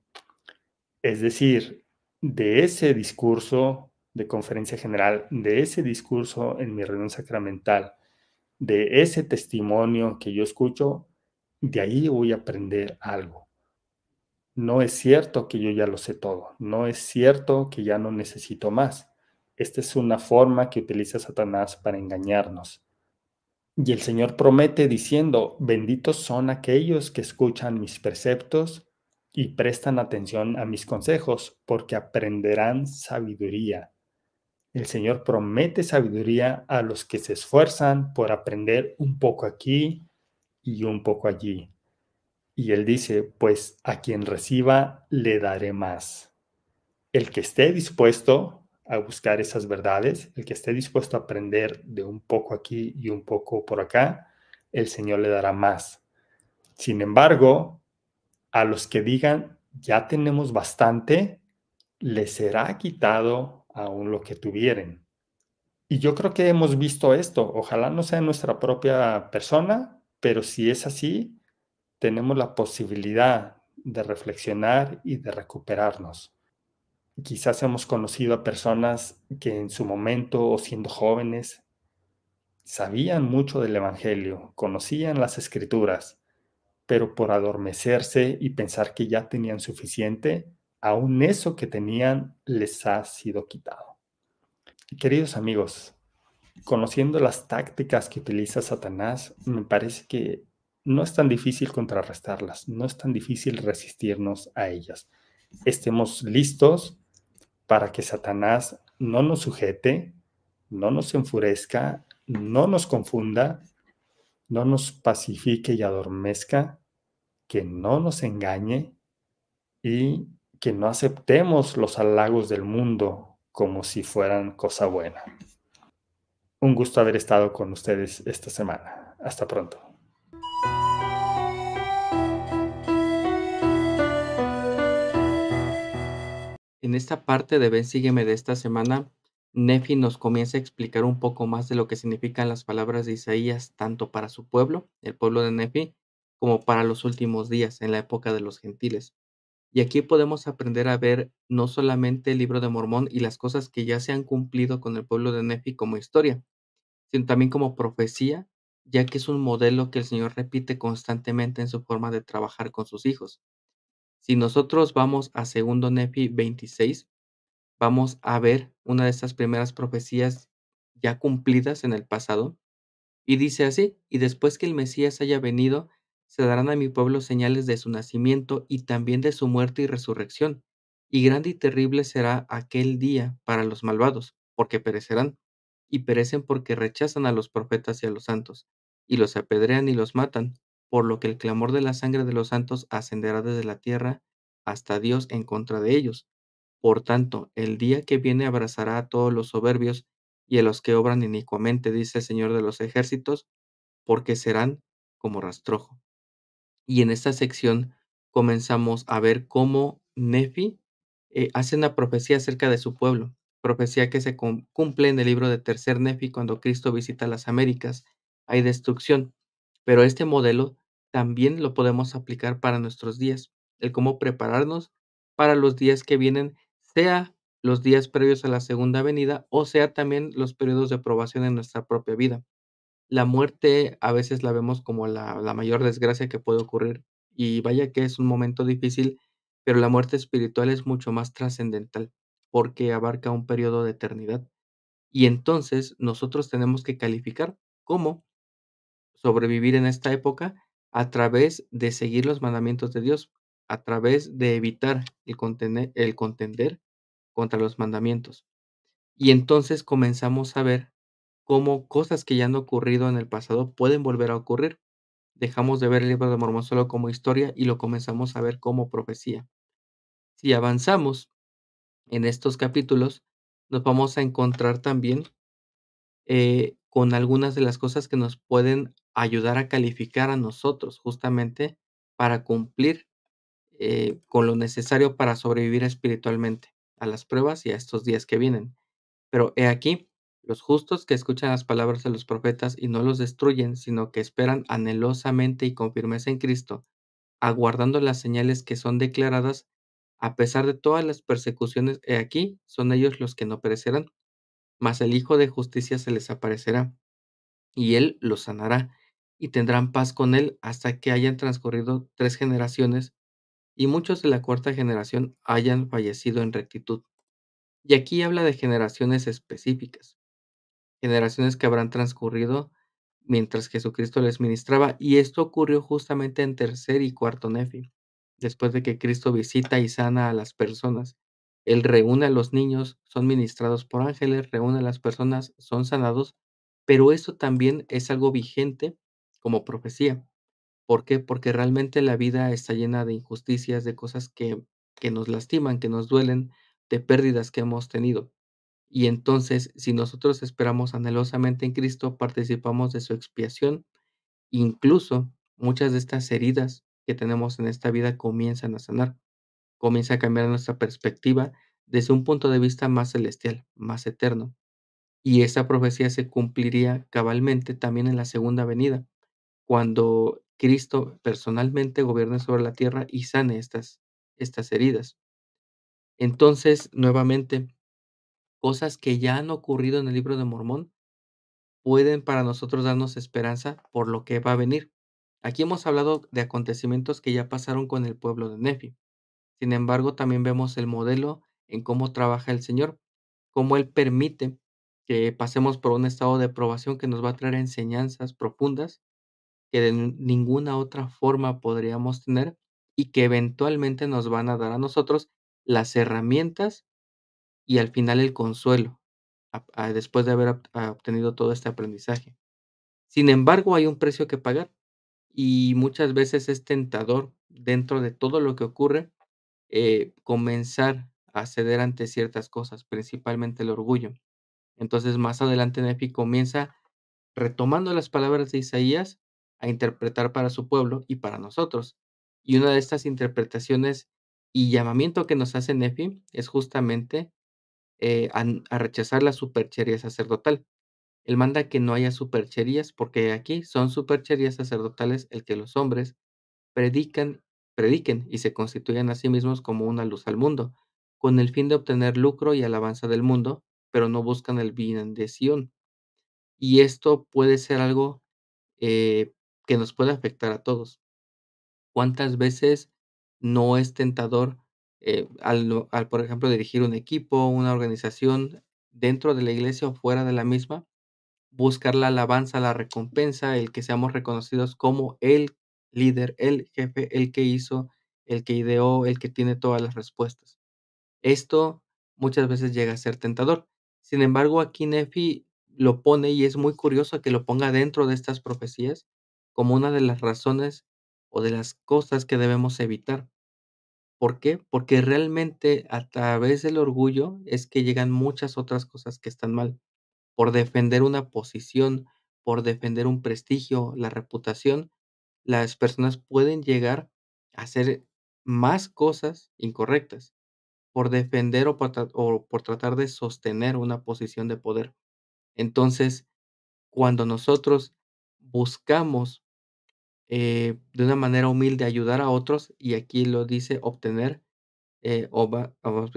[SPEAKER 2] Es decir, de ese discurso de conferencia general, de ese discurso en mi reunión sacramental, de ese testimonio que yo escucho, de ahí voy a aprender algo. No es cierto que yo ya lo sé todo, no es cierto que ya no necesito más. Esta es una forma que utiliza Satanás para engañarnos. Y el Señor promete diciendo, benditos son aquellos que escuchan mis preceptos y prestan atención a mis consejos, porque aprenderán sabiduría. El Señor promete sabiduría a los que se esfuerzan por aprender un poco aquí, y un poco allí. Y él dice, pues a quien reciba le daré más. El que esté dispuesto a buscar esas verdades, el que esté dispuesto a aprender de un poco aquí y un poco por acá, el Señor le dará más. Sin embargo, a los que digan, ya tenemos bastante, le será quitado aún lo que tuvieren. Y yo creo que hemos visto esto, ojalá no sea nuestra propia persona, pero si es así, tenemos la posibilidad de reflexionar y de recuperarnos. Quizás hemos conocido a personas que en su momento o siendo jóvenes sabían mucho del Evangelio, conocían las escrituras, pero por adormecerse y pensar que ya tenían suficiente, aún eso que tenían les ha sido quitado. Queridos amigos, conociendo las tácticas que utiliza Satanás, me parece que no es tan difícil contrarrestarlas, no es tan difícil resistirnos a ellas. Estemos listos para que Satanás no nos sujete, no nos enfurezca, no nos confunda, no nos pacifique y adormezca, que no nos engañe y que no aceptemos los halagos del mundo como si fueran cosa buena un gusto haber estado con ustedes esta semana. Hasta pronto.
[SPEAKER 3] En esta parte de Ven Sígueme de esta semana, Nefi nos comienza a explicar un poco más de lo que significan las palabras de Isaías tanto para su pueblo, el pueblo de Nefi, como para los últimos días, en la época de los gentiles. Y aquí podemos aprender a ver no solamente el libro de Mormón y las cosas que ya se han cumplido con el pueblo de Nefi como historia, sino también como profecía, ya que es un modelo que el Señor repite constantemente en su forma de trabajar con sus hijos. Si nosotros vamos a 2 Nefi 26, vamos a ver una de estas primeras profecías ya cumplidas en el pasado. Y dice así, y después que el Mesías haya venido, se darán a mi pueblo señales de su nacimiento y también de su muerte y resurrección, y grande y terrible será aquel día para los malvados, porque perecerán, y perecen porque rechazan a los profetas y a los santos, y los apedrean y los matan, por lo que el clamor de la sangre de los santos ascenderá desde la tierra hasta Dios en contra de ellos. Por tanto, el día que viene abrazará a todos los soberbios y a los que obran inicuamente, dice el Señor de los ejércitos, porque serán como rastrojo. Y en esta sección comenzamos a ver cómo Nefi eh, hace una profecía acerca de su pueblo, profecía que se cumple en el libro de Tercer Nefi cuando Cristo visita las Américas. Hay destrucción, pero este modelo también lo podemos aplicar para nuestros días, el cómo prepararnos para los días que vienen, sea los días previos a la segunda venida o sea también los periodos de aprobación en nuestra propia vida la muerte a veces la vemos como la, mayor desgracia que puede ocurrir y vaya que es un momento difícil, pero la muerte espiritual es mucho más trascendental porque abarca un periodo de eternidad. Y entonces nosotros tenemos que calificar cómo sobrevivir en esta época a través de seguir los mandamientos de Dios, a través de evitar el, el contender contra los mandamientos. Y entonces comenzamos a ver cómo cosas que ya han ocurrido en el pasado pueden volver a ocurrir. Dejamos de ver el libro de Mormón solo como historia y lo comenzamos a ver como profecía. Si avanzamos en estos capítulos, nos vamos a encontrar también eh, con algunas de las cosas que nos pueden ayudar a calificar a nosotros justamente para cumplir eh, con lo necesario para sobrevivir espiritualmente a las pruebas y a estos días que vienen. Pero he aquí los justos que escuchan las palabras de los profetas y no los destruyen, sino que esperan anhelosamente y con firmeza en Cristo, aguardando las señales que son declaradas, a pesar de todas las persecuciones, he aquí, son ellos los que no perecerán, mas el Hijo de Justicia se les aparecerá, y él los sanará, y tendrán paz con él hasta que hayan transcurrido tres generaciones, y muchos de la cuarta generación hayan fallecido en rectitud. Y aquí habla de generaciones específicas generaciones que habrán transcurrido mientras Jesucristo les ministraba. Y esto ocurrió justamente en tercer y cuarto Nefi, después de que Cristo visita y sana a las personas. Él reúne a los niños, son ministrados por ángeles, reúne a las personas, son sanados, pero esto también es algo vigente como profecía. ¿Por qué? Porque realmente la vida está llena de injusticias, de cosas que, que nos lastiman, que nos duelen, de pérdidas que hemos tenido. Y entonces, si nosotros esperamos anhelosamente en Cristo, participamos de su expiación. Incluso muchas de estas heridas que tenemos en esta vida comienzan a sanar. Comienza a cambiar nuestra perspectiva desde un punto de vista más celestial, más eterno. Y esa profecía se cumpliría cabalmente también en la segunda venida, cuando Cristo personalmente gobierne sobre la tierra y sane estas, estas heridas. Entonces, nuevamente, cosas que ya han ocurrido en el libro de Mormón pueden para nosotros darnos esperanza por lo que va a venir. Aquí hemos hablado de acontecimientos que ya pasaron con el pueblo de Nefi. Sin embargo, también vemos el modelo en cómo trabaja el Señor, cómo Él permite que pasemos por un estado de probación que nos va a traer enseñanzas profundas que de ninguna otra forma podríamos tener y que eventualmente nos van a dar a nosotros las herramientas y al final el consuelo, después de haber ah, obtenido todo este aprendizaje. Sin embargo, hay un precio que pagar y muchas veces es tentador dentro de todo lo que ocurre eh, comenzar a ceder ante ciertas cosas, principalmente el orgullo. Entonces, más adelante Nefi comienza, retomando las palabras de Isaías, a interpretar para su pueblo y para nosotros. Y una de estas interpretaciones y llamamiento que nos hace Nefi es justamente eh, a, rechazar la superchería sacerdotal. Él manda que no haya supercherías porque aquí son supercherías sacerdotales el que los hombres predican, prediquen y se constituyan a sí mismos como una luz al mundo, con el fin de obtener lucro y alabanza del mundo, pero no buscan el bien de Sion. Y esto puede ser algo eh, que nos puede afectar a todos. ¿Cuántas veces no es tentador eh, al, al, por ejemplo, dirigir un equipo, una organización dentro de la iglesia o fuera de la misma, buscar la alabanza, la recompensa, el que seamos reconocidos como el líder, el jefe, el que hizo, el que ideó, el que tiene todas las respuestas. Esto muchas veces llega a ser tentador. Sin embargo, aquí Nefi lo pone y es muy curioso que lo ponga dentro de estas profecías como una de las razones o de las cosas que debemos evitar. ¿Por qué? Porque realmente a través del orgullo es que llegan muchas otras cosas que están mal. Por defender una posición, por defender un prestigio, la reputación, las personas pueden llegar a hacer más cosas incorrectas por defender o por, o por tratar de sostener una posición de poder. Entonces, cuando nosotros buscamos eh, de una manera humilde ayudar a otros, y aquí lo dice obtener eh, o,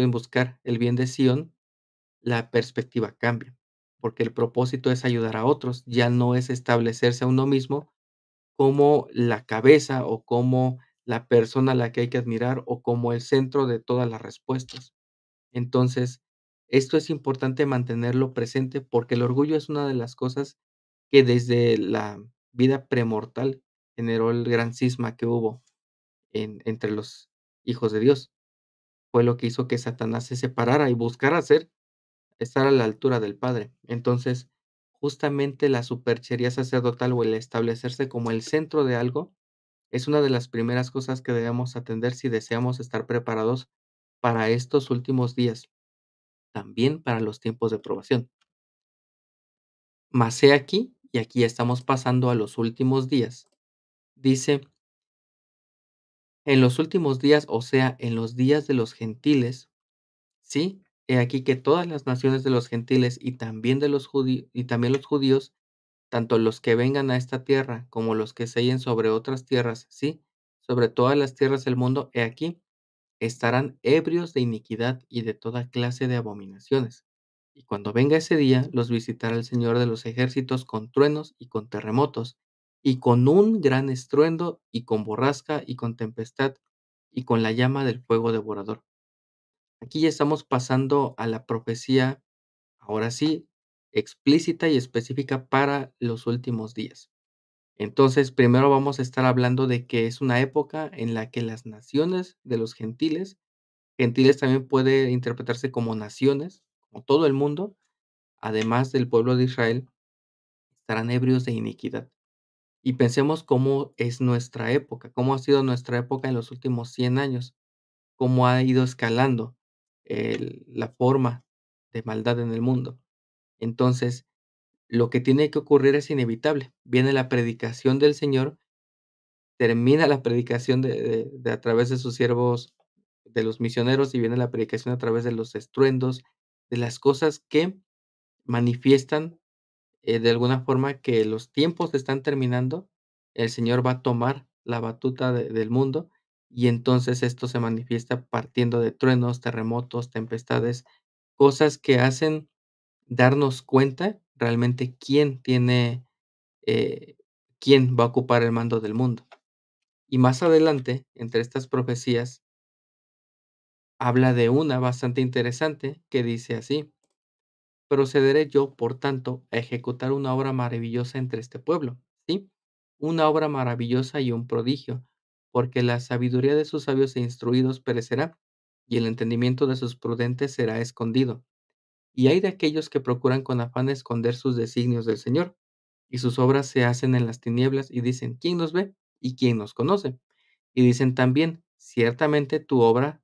[SPEAKER 3] buscar el bien de Sion, la perspectiva cambia, porque el propósito es ayudar a otros, ya no es establecerse a uno mismo como la cabeza o como la persona a la que hay que admirar o como el centro de todas las respuestas. Entonces, esto es importante mantenerlo presente porque el orgullo es una de las cosas que desde la vida premortal generó el gran cisma que hubo entre los hijos de Dios. Fue lo que hizo que Satanás se separara y buscara hacer estar a la altura del Padre. Entonces, justamente la superchería sacerdotal o el establecerse como el centro de algo es una de las primeras cosas que debemos atender si deseamos estar preparados para estos últimos días, también para los tiempos de probación. Mas aquí, y aquí estamos pasando a los últimos días, dice, en los últimos días, o sea, en los días de los gentiles, sí, he aquí que todas las naciones de los gentiles y también de los judíos, y también los judíos, tanto los que vengan a esta tierra como los que se hallen sobre otras tierras, sí, sobre todas las tierras del mundo, he aquí, estarán ebrios de iniquidad y de toda clase de abominaciones. Y cuando venga ese día, los visitará el Señor de los ejércitos con truenos y con terremotos, y con un gran estruendo, y con borrasca, y con tempestad, y con la llama del fuego devorador. Aquí ya estamos pasando a la profecía, ahora sí, explícita y específica para los últimos días. Entonces, primero vamos a estar hablando de que es una época en la que las naciones de los gentiles, gentiles también puede interpretarse como naciones, como todo el mundo, además del pueblo de Israel, estarán ebrios de iniquidad y pensemos cómo es nuestra época, cómo ha sido nuestra época en los últimos 100 años, cómo ha ido escalando la forma de maldad en el mundo. Entonces, lo que tiene que ocurrir es inevitable. Viene la predicación del Señor, termina la predicación de a través de sus siervos, de los misioneros, y viene la predicación a través de los estruendos, de las cosas que manifiestan eh, de alguna forma que los tiempos están terminando, el Señor va a tomar la batuta del mundo y entonces esto se manifiesta partiendo de truenos, terremotos, tempestades, cosas que hacen darnos cuenta realmente quién tiene, eh, quién va a ocupar el mando del mundo. Y más adelante, entre estas profecías, habla de una bastante interesante que dice así, procederé yo, por tanto, a ejecutar una obra maravillosa entre este pueblo, ¿sí? Una obra maravillosa y un prodigio, porque la sabiduría de sus sabios e instruidos perecerá, y el entendimiento de sus prudentes será escondido. Y hay de aquellos que procuran con afán esconder sus designios del Señor, y sus obras se hacen en las tinieblas y dicen, ¿quién nos ve y quién nos conoce? Y dicen también, ciertamente tu obra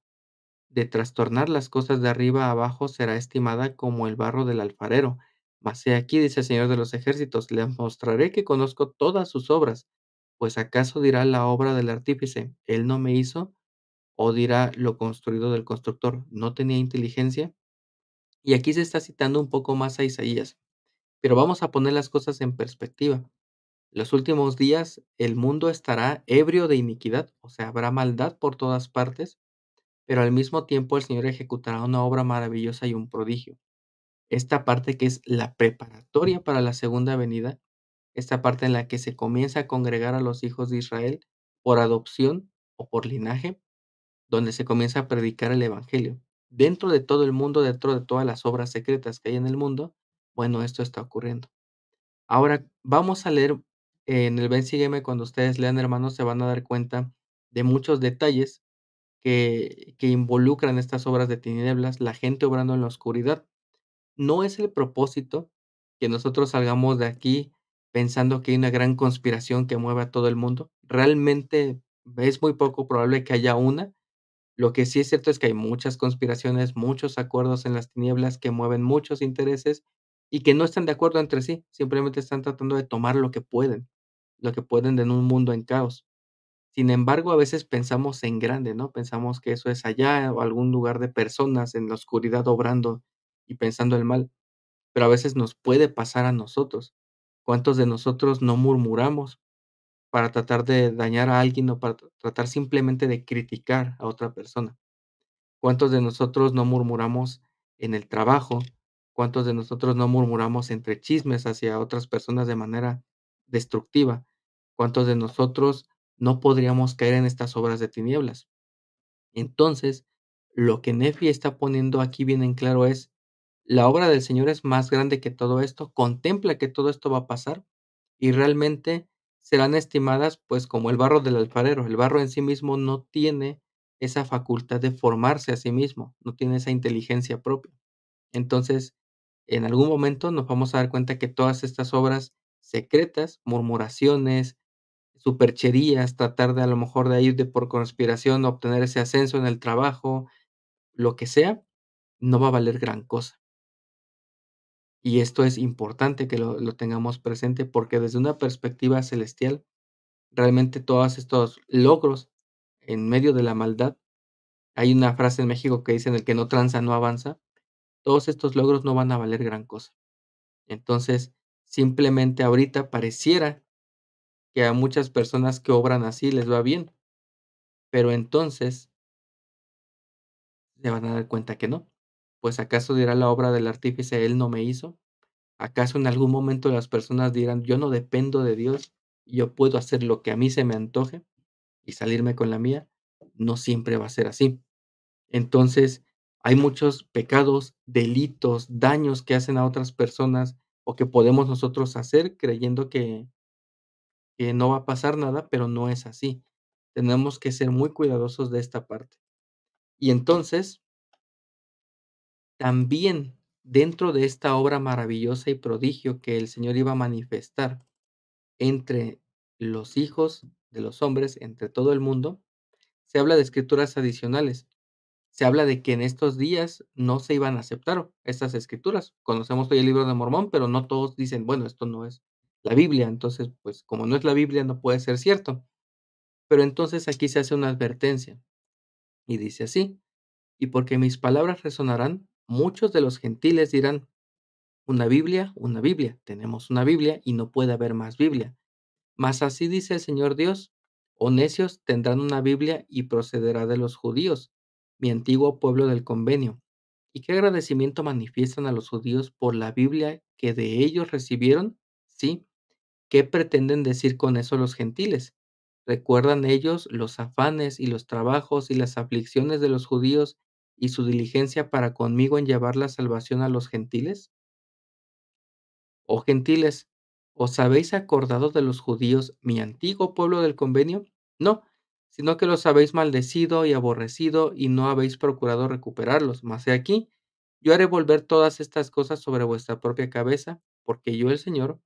[SPEAKER 3] de trastornar las cosas de arriba a abajo será estimada como el barro del alfarero. Mas he aquí, dice el Señor de los ejércitos, le mostraré que conozco todas sus obras, pues acaso dirá la obra del artífice, él no me hizo, o dirá lo construido del constructor, no tenía inteligencia. Y aquí se está citando un poco más a Isaías, pero vamos a poner las cosas en perspectiva. Los últimos días el mundo estará ebrio de iniquidad, o sea, habrá maldad por todas partes, pero al mismo tiempo el Señor ejecutará una obra maravillosa y un prodigio. Esta parte que es la preparatoria para la segunda venida, esta parte en la que se comienza a congregar a los hijos de Israel por adopción o por linaje, donde se comienza a predicar el Evangelio. Dentro de todo el mundo, dentro de todas las obras secretas que hay en el mundo, bueno, esto está ocurriendo. Ahora vamos a leer en el Ben Sígueme, cuando ustedes lean, hermanos, se van a dar cuenta de muchos detalles que, involucran estas obras de tinieblas, la gente obrando en la oscuridad. No es el propósito que nosotros salgamos de aquí pensando que hay una gran conspiración que mueve a todo el mundo. Realmente es muy poco probable que haya una. Lo que sí es cierto es que hay muchas conspiraciones, muchos acuerdos en las tinieblas que mueven muchos intereses y que no están de acuerdo entre sí, simplemente están tratando de tomar lo que pueden, lo que pueden en un mundo en caos. Sin embargo, a veces pensamos en grande, ¿no? Pensamos que eso es allá o algún lugar de personas en la oscuridad obrando y pensando el mal, pero a veces nos puede pasar a nosotros. ¿Cuántos de nosotros no murmuramos para tratar de dañar a alguien o para tratar simplemente de criticar a otra persona? ¿Cuántos de nosotros no murmuramos en el trabajo? ¿Cuántos de nosotros no murmuramos entre chismes hacia otras personas de manera destructiva? ¿Cuántos de nosotros no podríamos caer en estas obras de tinieblas. Entonces, lo que Nefi está poniendo aquí bien en claro es, la obra del Señor es más grande que todo esto, contempla que todo esto va a pasar y realmente serán estimadas pues como el barro del alfarero. El barro en sí mismo no tiene esa facultad de formarse a sí mismo, no tiene esa inteligencia propia. Entonces, en algún momento nos vamos a dar cuenta que todas estas obras secretas, murmuraciones, supercherías, tratar de a lo mejor de ir de por conspiración, obtener ese ascenso en el trabajo, lo que sea, no va a valer gran cosa. Y esto es importante que lo, tengamos presente porque desde una perspectiva celestial, realmente todos estos logros en medio de la maldad, hay una frase en México que dice en el que no tranza, no avanza, todos estos logros no van a valer gran cosa. Entonces, simplemente ahorita pareciera que a muchas personas que obran así les va bien. Pero entonces se van a dar cuenta que no. Pues acaso dirá la obra del artífice, él no me hizo. ¿Acaso en algún momento las personas dirán, yo no dependo de Dios, yo puedo hacer lo que a mí se me antoje y salirme con la mía? No siempre va a ser así. Entonces, hay muchos pecados, delitos, daños que hacen a otras personas o que podemos nosotros hacer creyendo que que no va a pasar nada, pero no es así. Tenemos que ser muy cuidadosos de esta parte. Y entonces, también dentro de esta obra maravillosa y prodigio que el Señor iba a manifestar entre los hijos de los hombres, entre todo el mundo, se habla de escrituras adicionales. Se habla de que en estos días no se iban a aceptar estas escrituras. Conocemos hoy el libro de Mormón, pero no todos dicen, bueno, esto no es la Biblia. Entonces, pues como no es la Biblia, no puede ser cierto. Pero entonces aquí se hace una advertencia y dice así, y porque mis palabras resonarán, muchos de los gentiles dirán, una Biblia, una Biblia, tenemos una Biblia y no puede haber más Biblia. Mas así dice el Señor Dios, o oh necios tendrán una Biblia y procederá de los judíos, mi antiguo pueblo del convenio. ¿Y qué agradecimiento manifiestan a los judíos por la Biblia que de ellos recibieron? Sí, ¿Qué pretenden decir con eso los gentiles? ¿Recuerdan ellos los afanes y los trabajos y las aflicciones de los judíos y su diligencia para conmigo en llevar la salvación a los gentiles? Oh gentiles, ¿os habéis acordado de los judíos, mi antiguo pueblo del convenio? No, sino que los habéis maldecido y aborrecido y no habéis procurado recuperarlos. Mas he aquí, yo haré volver todas estas cosas sobre vuestra propia cabeza, porque yo el Señor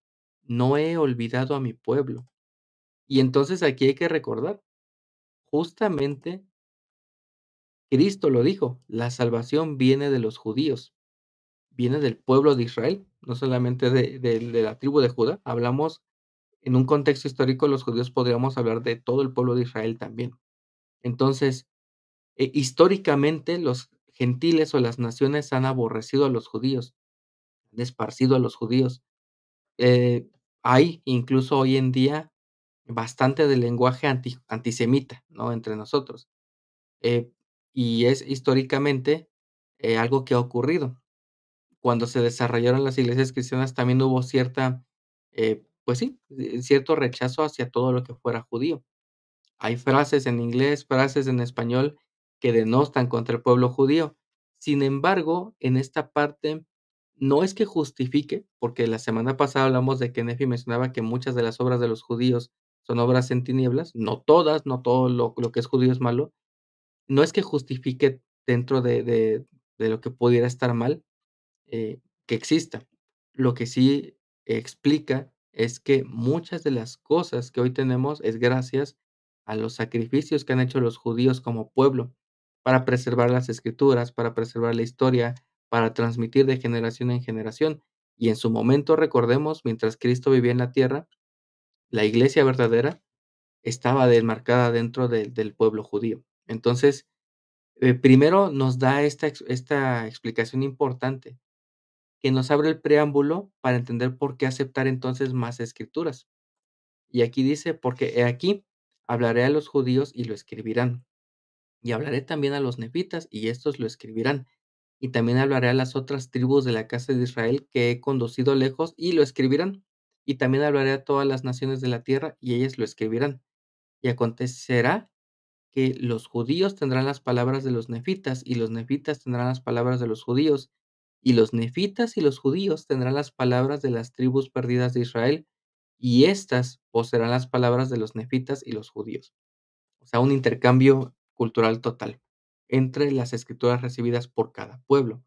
[SPEAKER 3] no he olvidado a mi pueblo. Y entonces aquí hay que recordar, justamente Cristo lo dijo, la salvación viene de los judíos, viene del pueblo de Israel, no solamente de, la tribu de Judá. Hablamos en un contexto histórico, los judíos podríamos hablar de todo el pueblo de Israel también. Entonces, eh, históricamente los gentiles o las naciones han aborrecido a los judíos, han esparcido a los judíos, eh, hay incluso hoy en día bastante de lenguaje antisemita, ¿no? Entre nosotros. Eh, y es históricamente eh, algo que ha ocurrido. Cuando se desarrollaron las iglesias cristianas también hubo cierta, eh, pues sí, cierto rechazo hacia todo lo que fuera judío. Hay frases en inglés, frases en español que denostan contra el pueblo judío. Sin embargo, en esta parte no es que justifique, porque la semana pasada hablamos de que Nefi mencionaba que muchas de las obras de los judíos son obras en tinieblas, no todas, no todo lo, que es judío es malo. No es que justifique dentro de, lo que pudiera estar mal eh, que exista. Lo que sí explica es que muchas de las cosas que hoy tenemos es gracias a los sacrificios que han hecho los judíos como pueblo para preservar las escrituras, para preservar la historia, para transmitir de generación en generación. Y en su momento, recordemos, mientras Cristo vivía en la tierra, la iglesia verdadera estaba desmarcada dentro del pueblo judío. Entonces, eh, primero nos da esta, esta explicación importante, que nos abre el preámbulo para entender por qué aceptar entonces más escrituras. Y aquí dice, porque aquí hablaré a los judíos y lo escribirán. Y hablaré también a los nefitas y estos lo escribirán y también hablaré a las otras tribus de la casa de Israel que he conducido lejos y lo escribirán. Y también hablaré a todas las naciones de la tierra y ellas lo escribirán. Y acontecerá que los judíos tendrán las palabras de los nefitas y los nefitas tendrán las palabras de los judíos. Y los nefitas y los judíos tendrán las palabras de las tribus perdidas de Israel y estas poseerán las palabras de los nefitas y los judíos. O sea, un intercambio cultural total entre las escrituras recibidas por cada pueblo.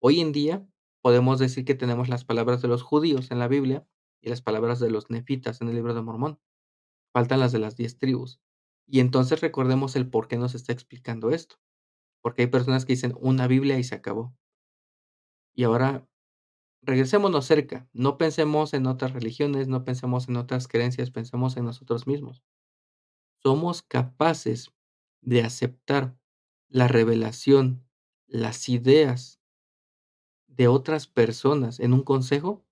[SPEAKER 3] Hoy en día podemos decir que tenemos las palabras de los judíos en la Biblia y las palabras de los nefitas en el libro de Mormón. Faltan las de las diez tribus. Y entonces recordemos el por qué nos está explicando esto. Porque hay personas que dicen una Biblia y se acabó. Y ahora regresémonos cerca, no pensemos en otras religiones, no pensemos en otras creencias, pensemos en nosotros mismos. Somos capaces de aceptar la revelación, las ideas de otras personas en un consejo,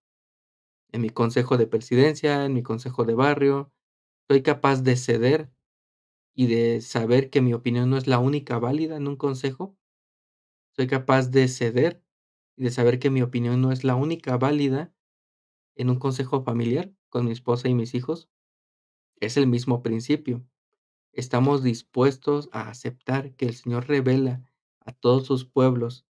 [SPEAKER 3] en mi consejo de presidencia, en mi consejo de barrio, soy capaz de ceder y de saber que mi opinión no es la única válida en un consejo. Soy capaz de ceder y de saber que mi opinión no es la única válida en un consejo familiar con mi esposa y mis hijos. Es el mismo principio. Estamos dispuestos a aceptar que el Señor revela a todos sus pueblos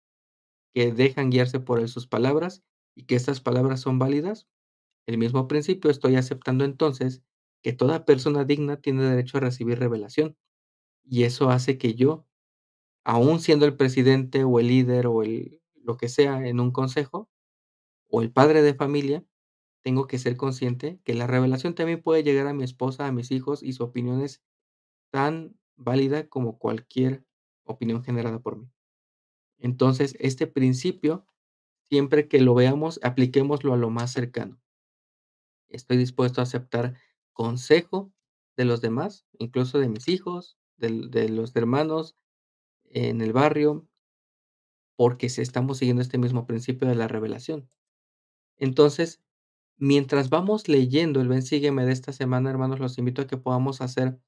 [SPEAKER 3] que dejan guiarse por él sus palabras y que estas palabras son válidas. El mismo principio estoy aceptando entonces que toda persona digna tiene derecho a recibir revelación. Y eso hace que yo, aún siendo el presidente o el líder o el lo que sea en un consejo o el padre de familia, tengo que ser consciente que la revelación también puede llegar a mi esposa, a mis hijos y sus opiniones tan válida como cualquier opinión generada por mí. Entonces, este principio, siempre que lo veamos, apliquémoslo a lo más cercano. Estoy dispuesto a aceptar consejo de los demás, incluso de mis hijos, de, de los hermanos en el barrio, porque estamos siguiendo este mismo principio de la revelación. Entonces, mientras vamos leyendo el Ben Sígueme de esta semana, hermanos, los invito a que podamos hacer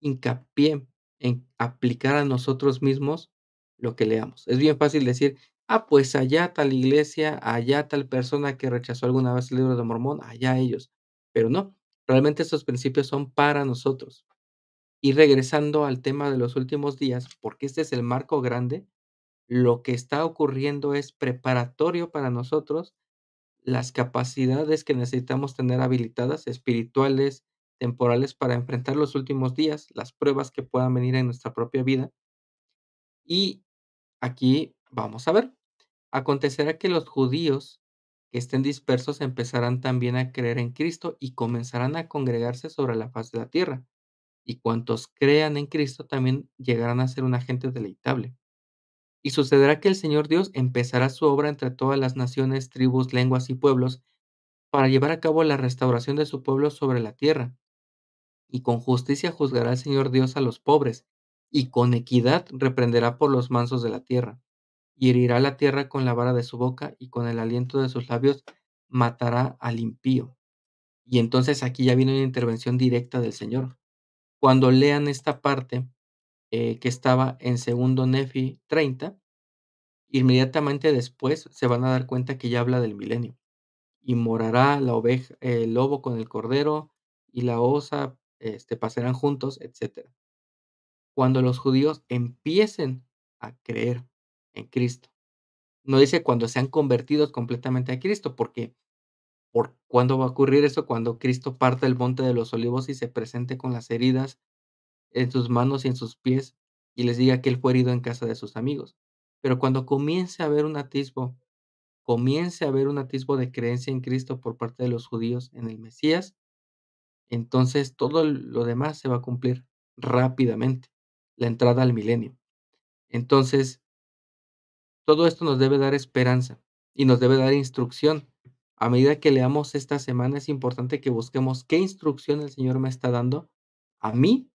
[SPEAKER 3] hincapié en aplicar a nosotros mismos lo que leamos. Es bien fácil decir, ah, pues allá tal iglesia, allá tal persona que rechazó alguna vez el libro de Mormón, allá ellos. Pero no, realmente estos principios son para nosotros. Y regresando al tema de los últimos días, porque este es el marco grande, lo que está ocurriendo es preparatorio para nosotros las capacidades que necesitamos tener habilitadas, espirituales, temporales para enfrentar los últimos días, las pruebas que puedan venir en nuestra propia vida. Y aquí vamos a ver. Acontecerá que los judíos que estén dispersos empezarán también a creer en Cristo y comenzarán a congregarse sobre la faz de la tierra. Y cuantos crean en Cristo también llegarán a ser una gente deleitable. Y sucederá que el Señor Dios empezará su obra entre todas las naciones, tribus, lenguas y pueblos para llevar a cabo la restauración de su pueblo sobre la tierra, y con justicia juzgará el Señor Dios a los pobres, y con equidad reprenderá por los mansos de la tierra. Y herirá la tierra con la vara de su boca, y con el aliento de sus labios matará al impío. Y entonces aquí ya viene una intervención directa del Señor. Cuando lean esta parte eh, que estaba en segundo Nefi 30, inmediatamente después se van a dar cuenta que ya habla del milenio. Y morará la oveja, el lobo con el cordero, y la osa este, pasarán juntos, etc. Cuando los judíos empiecen a creer en Cristo. No dice cuando sean convertidos completamente a Cristo, porque ¿por cuándo va a ocurrir eso? Cuando Cristo parte del monte de los olivos y se presente con las heridas en sus manos y en sus pies y les diga que él fue herido en casa de sus amigos. Pero cuando comience a haber un atisbo, comience a haber un atisbo de creencia en Cristo por parte de los judíos en el Mesías, entonces todo lo demás se va a cumplir rápidamente, la entrada al milenio. Entonces, todo esto nos debe dar esperanza y nos debe dar instrucción. A medida que leamos esta semana es importante que busquemos qué instrucción el Señor me está dando a mí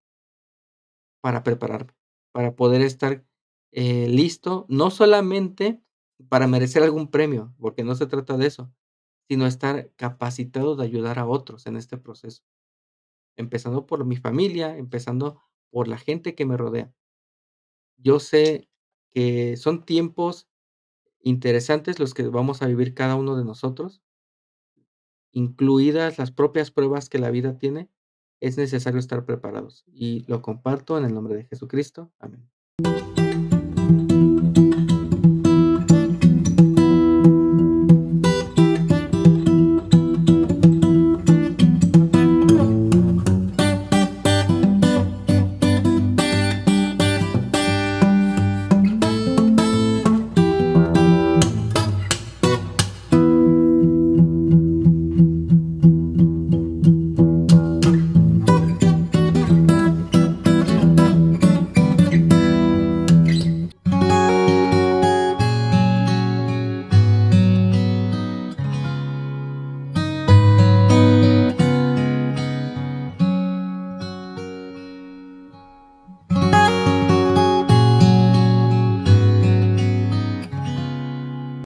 [SPEAKER 3] para prepararme, para poder estar eh, listo, no solamente para merecer algún premio, porque no se trata de eso, sino estar capacitado de ayudar a otros en este proceso empezando por mi familia, empezando por la gente que me rodea. Yo sé que son tiempos interesantes los que vamos a vivir cada uno de nosotros, incluidas las propias pruebas que la vida tiene, es necesario estar preparados. Y lo comparto en el nombre de Jesucristo. Amén.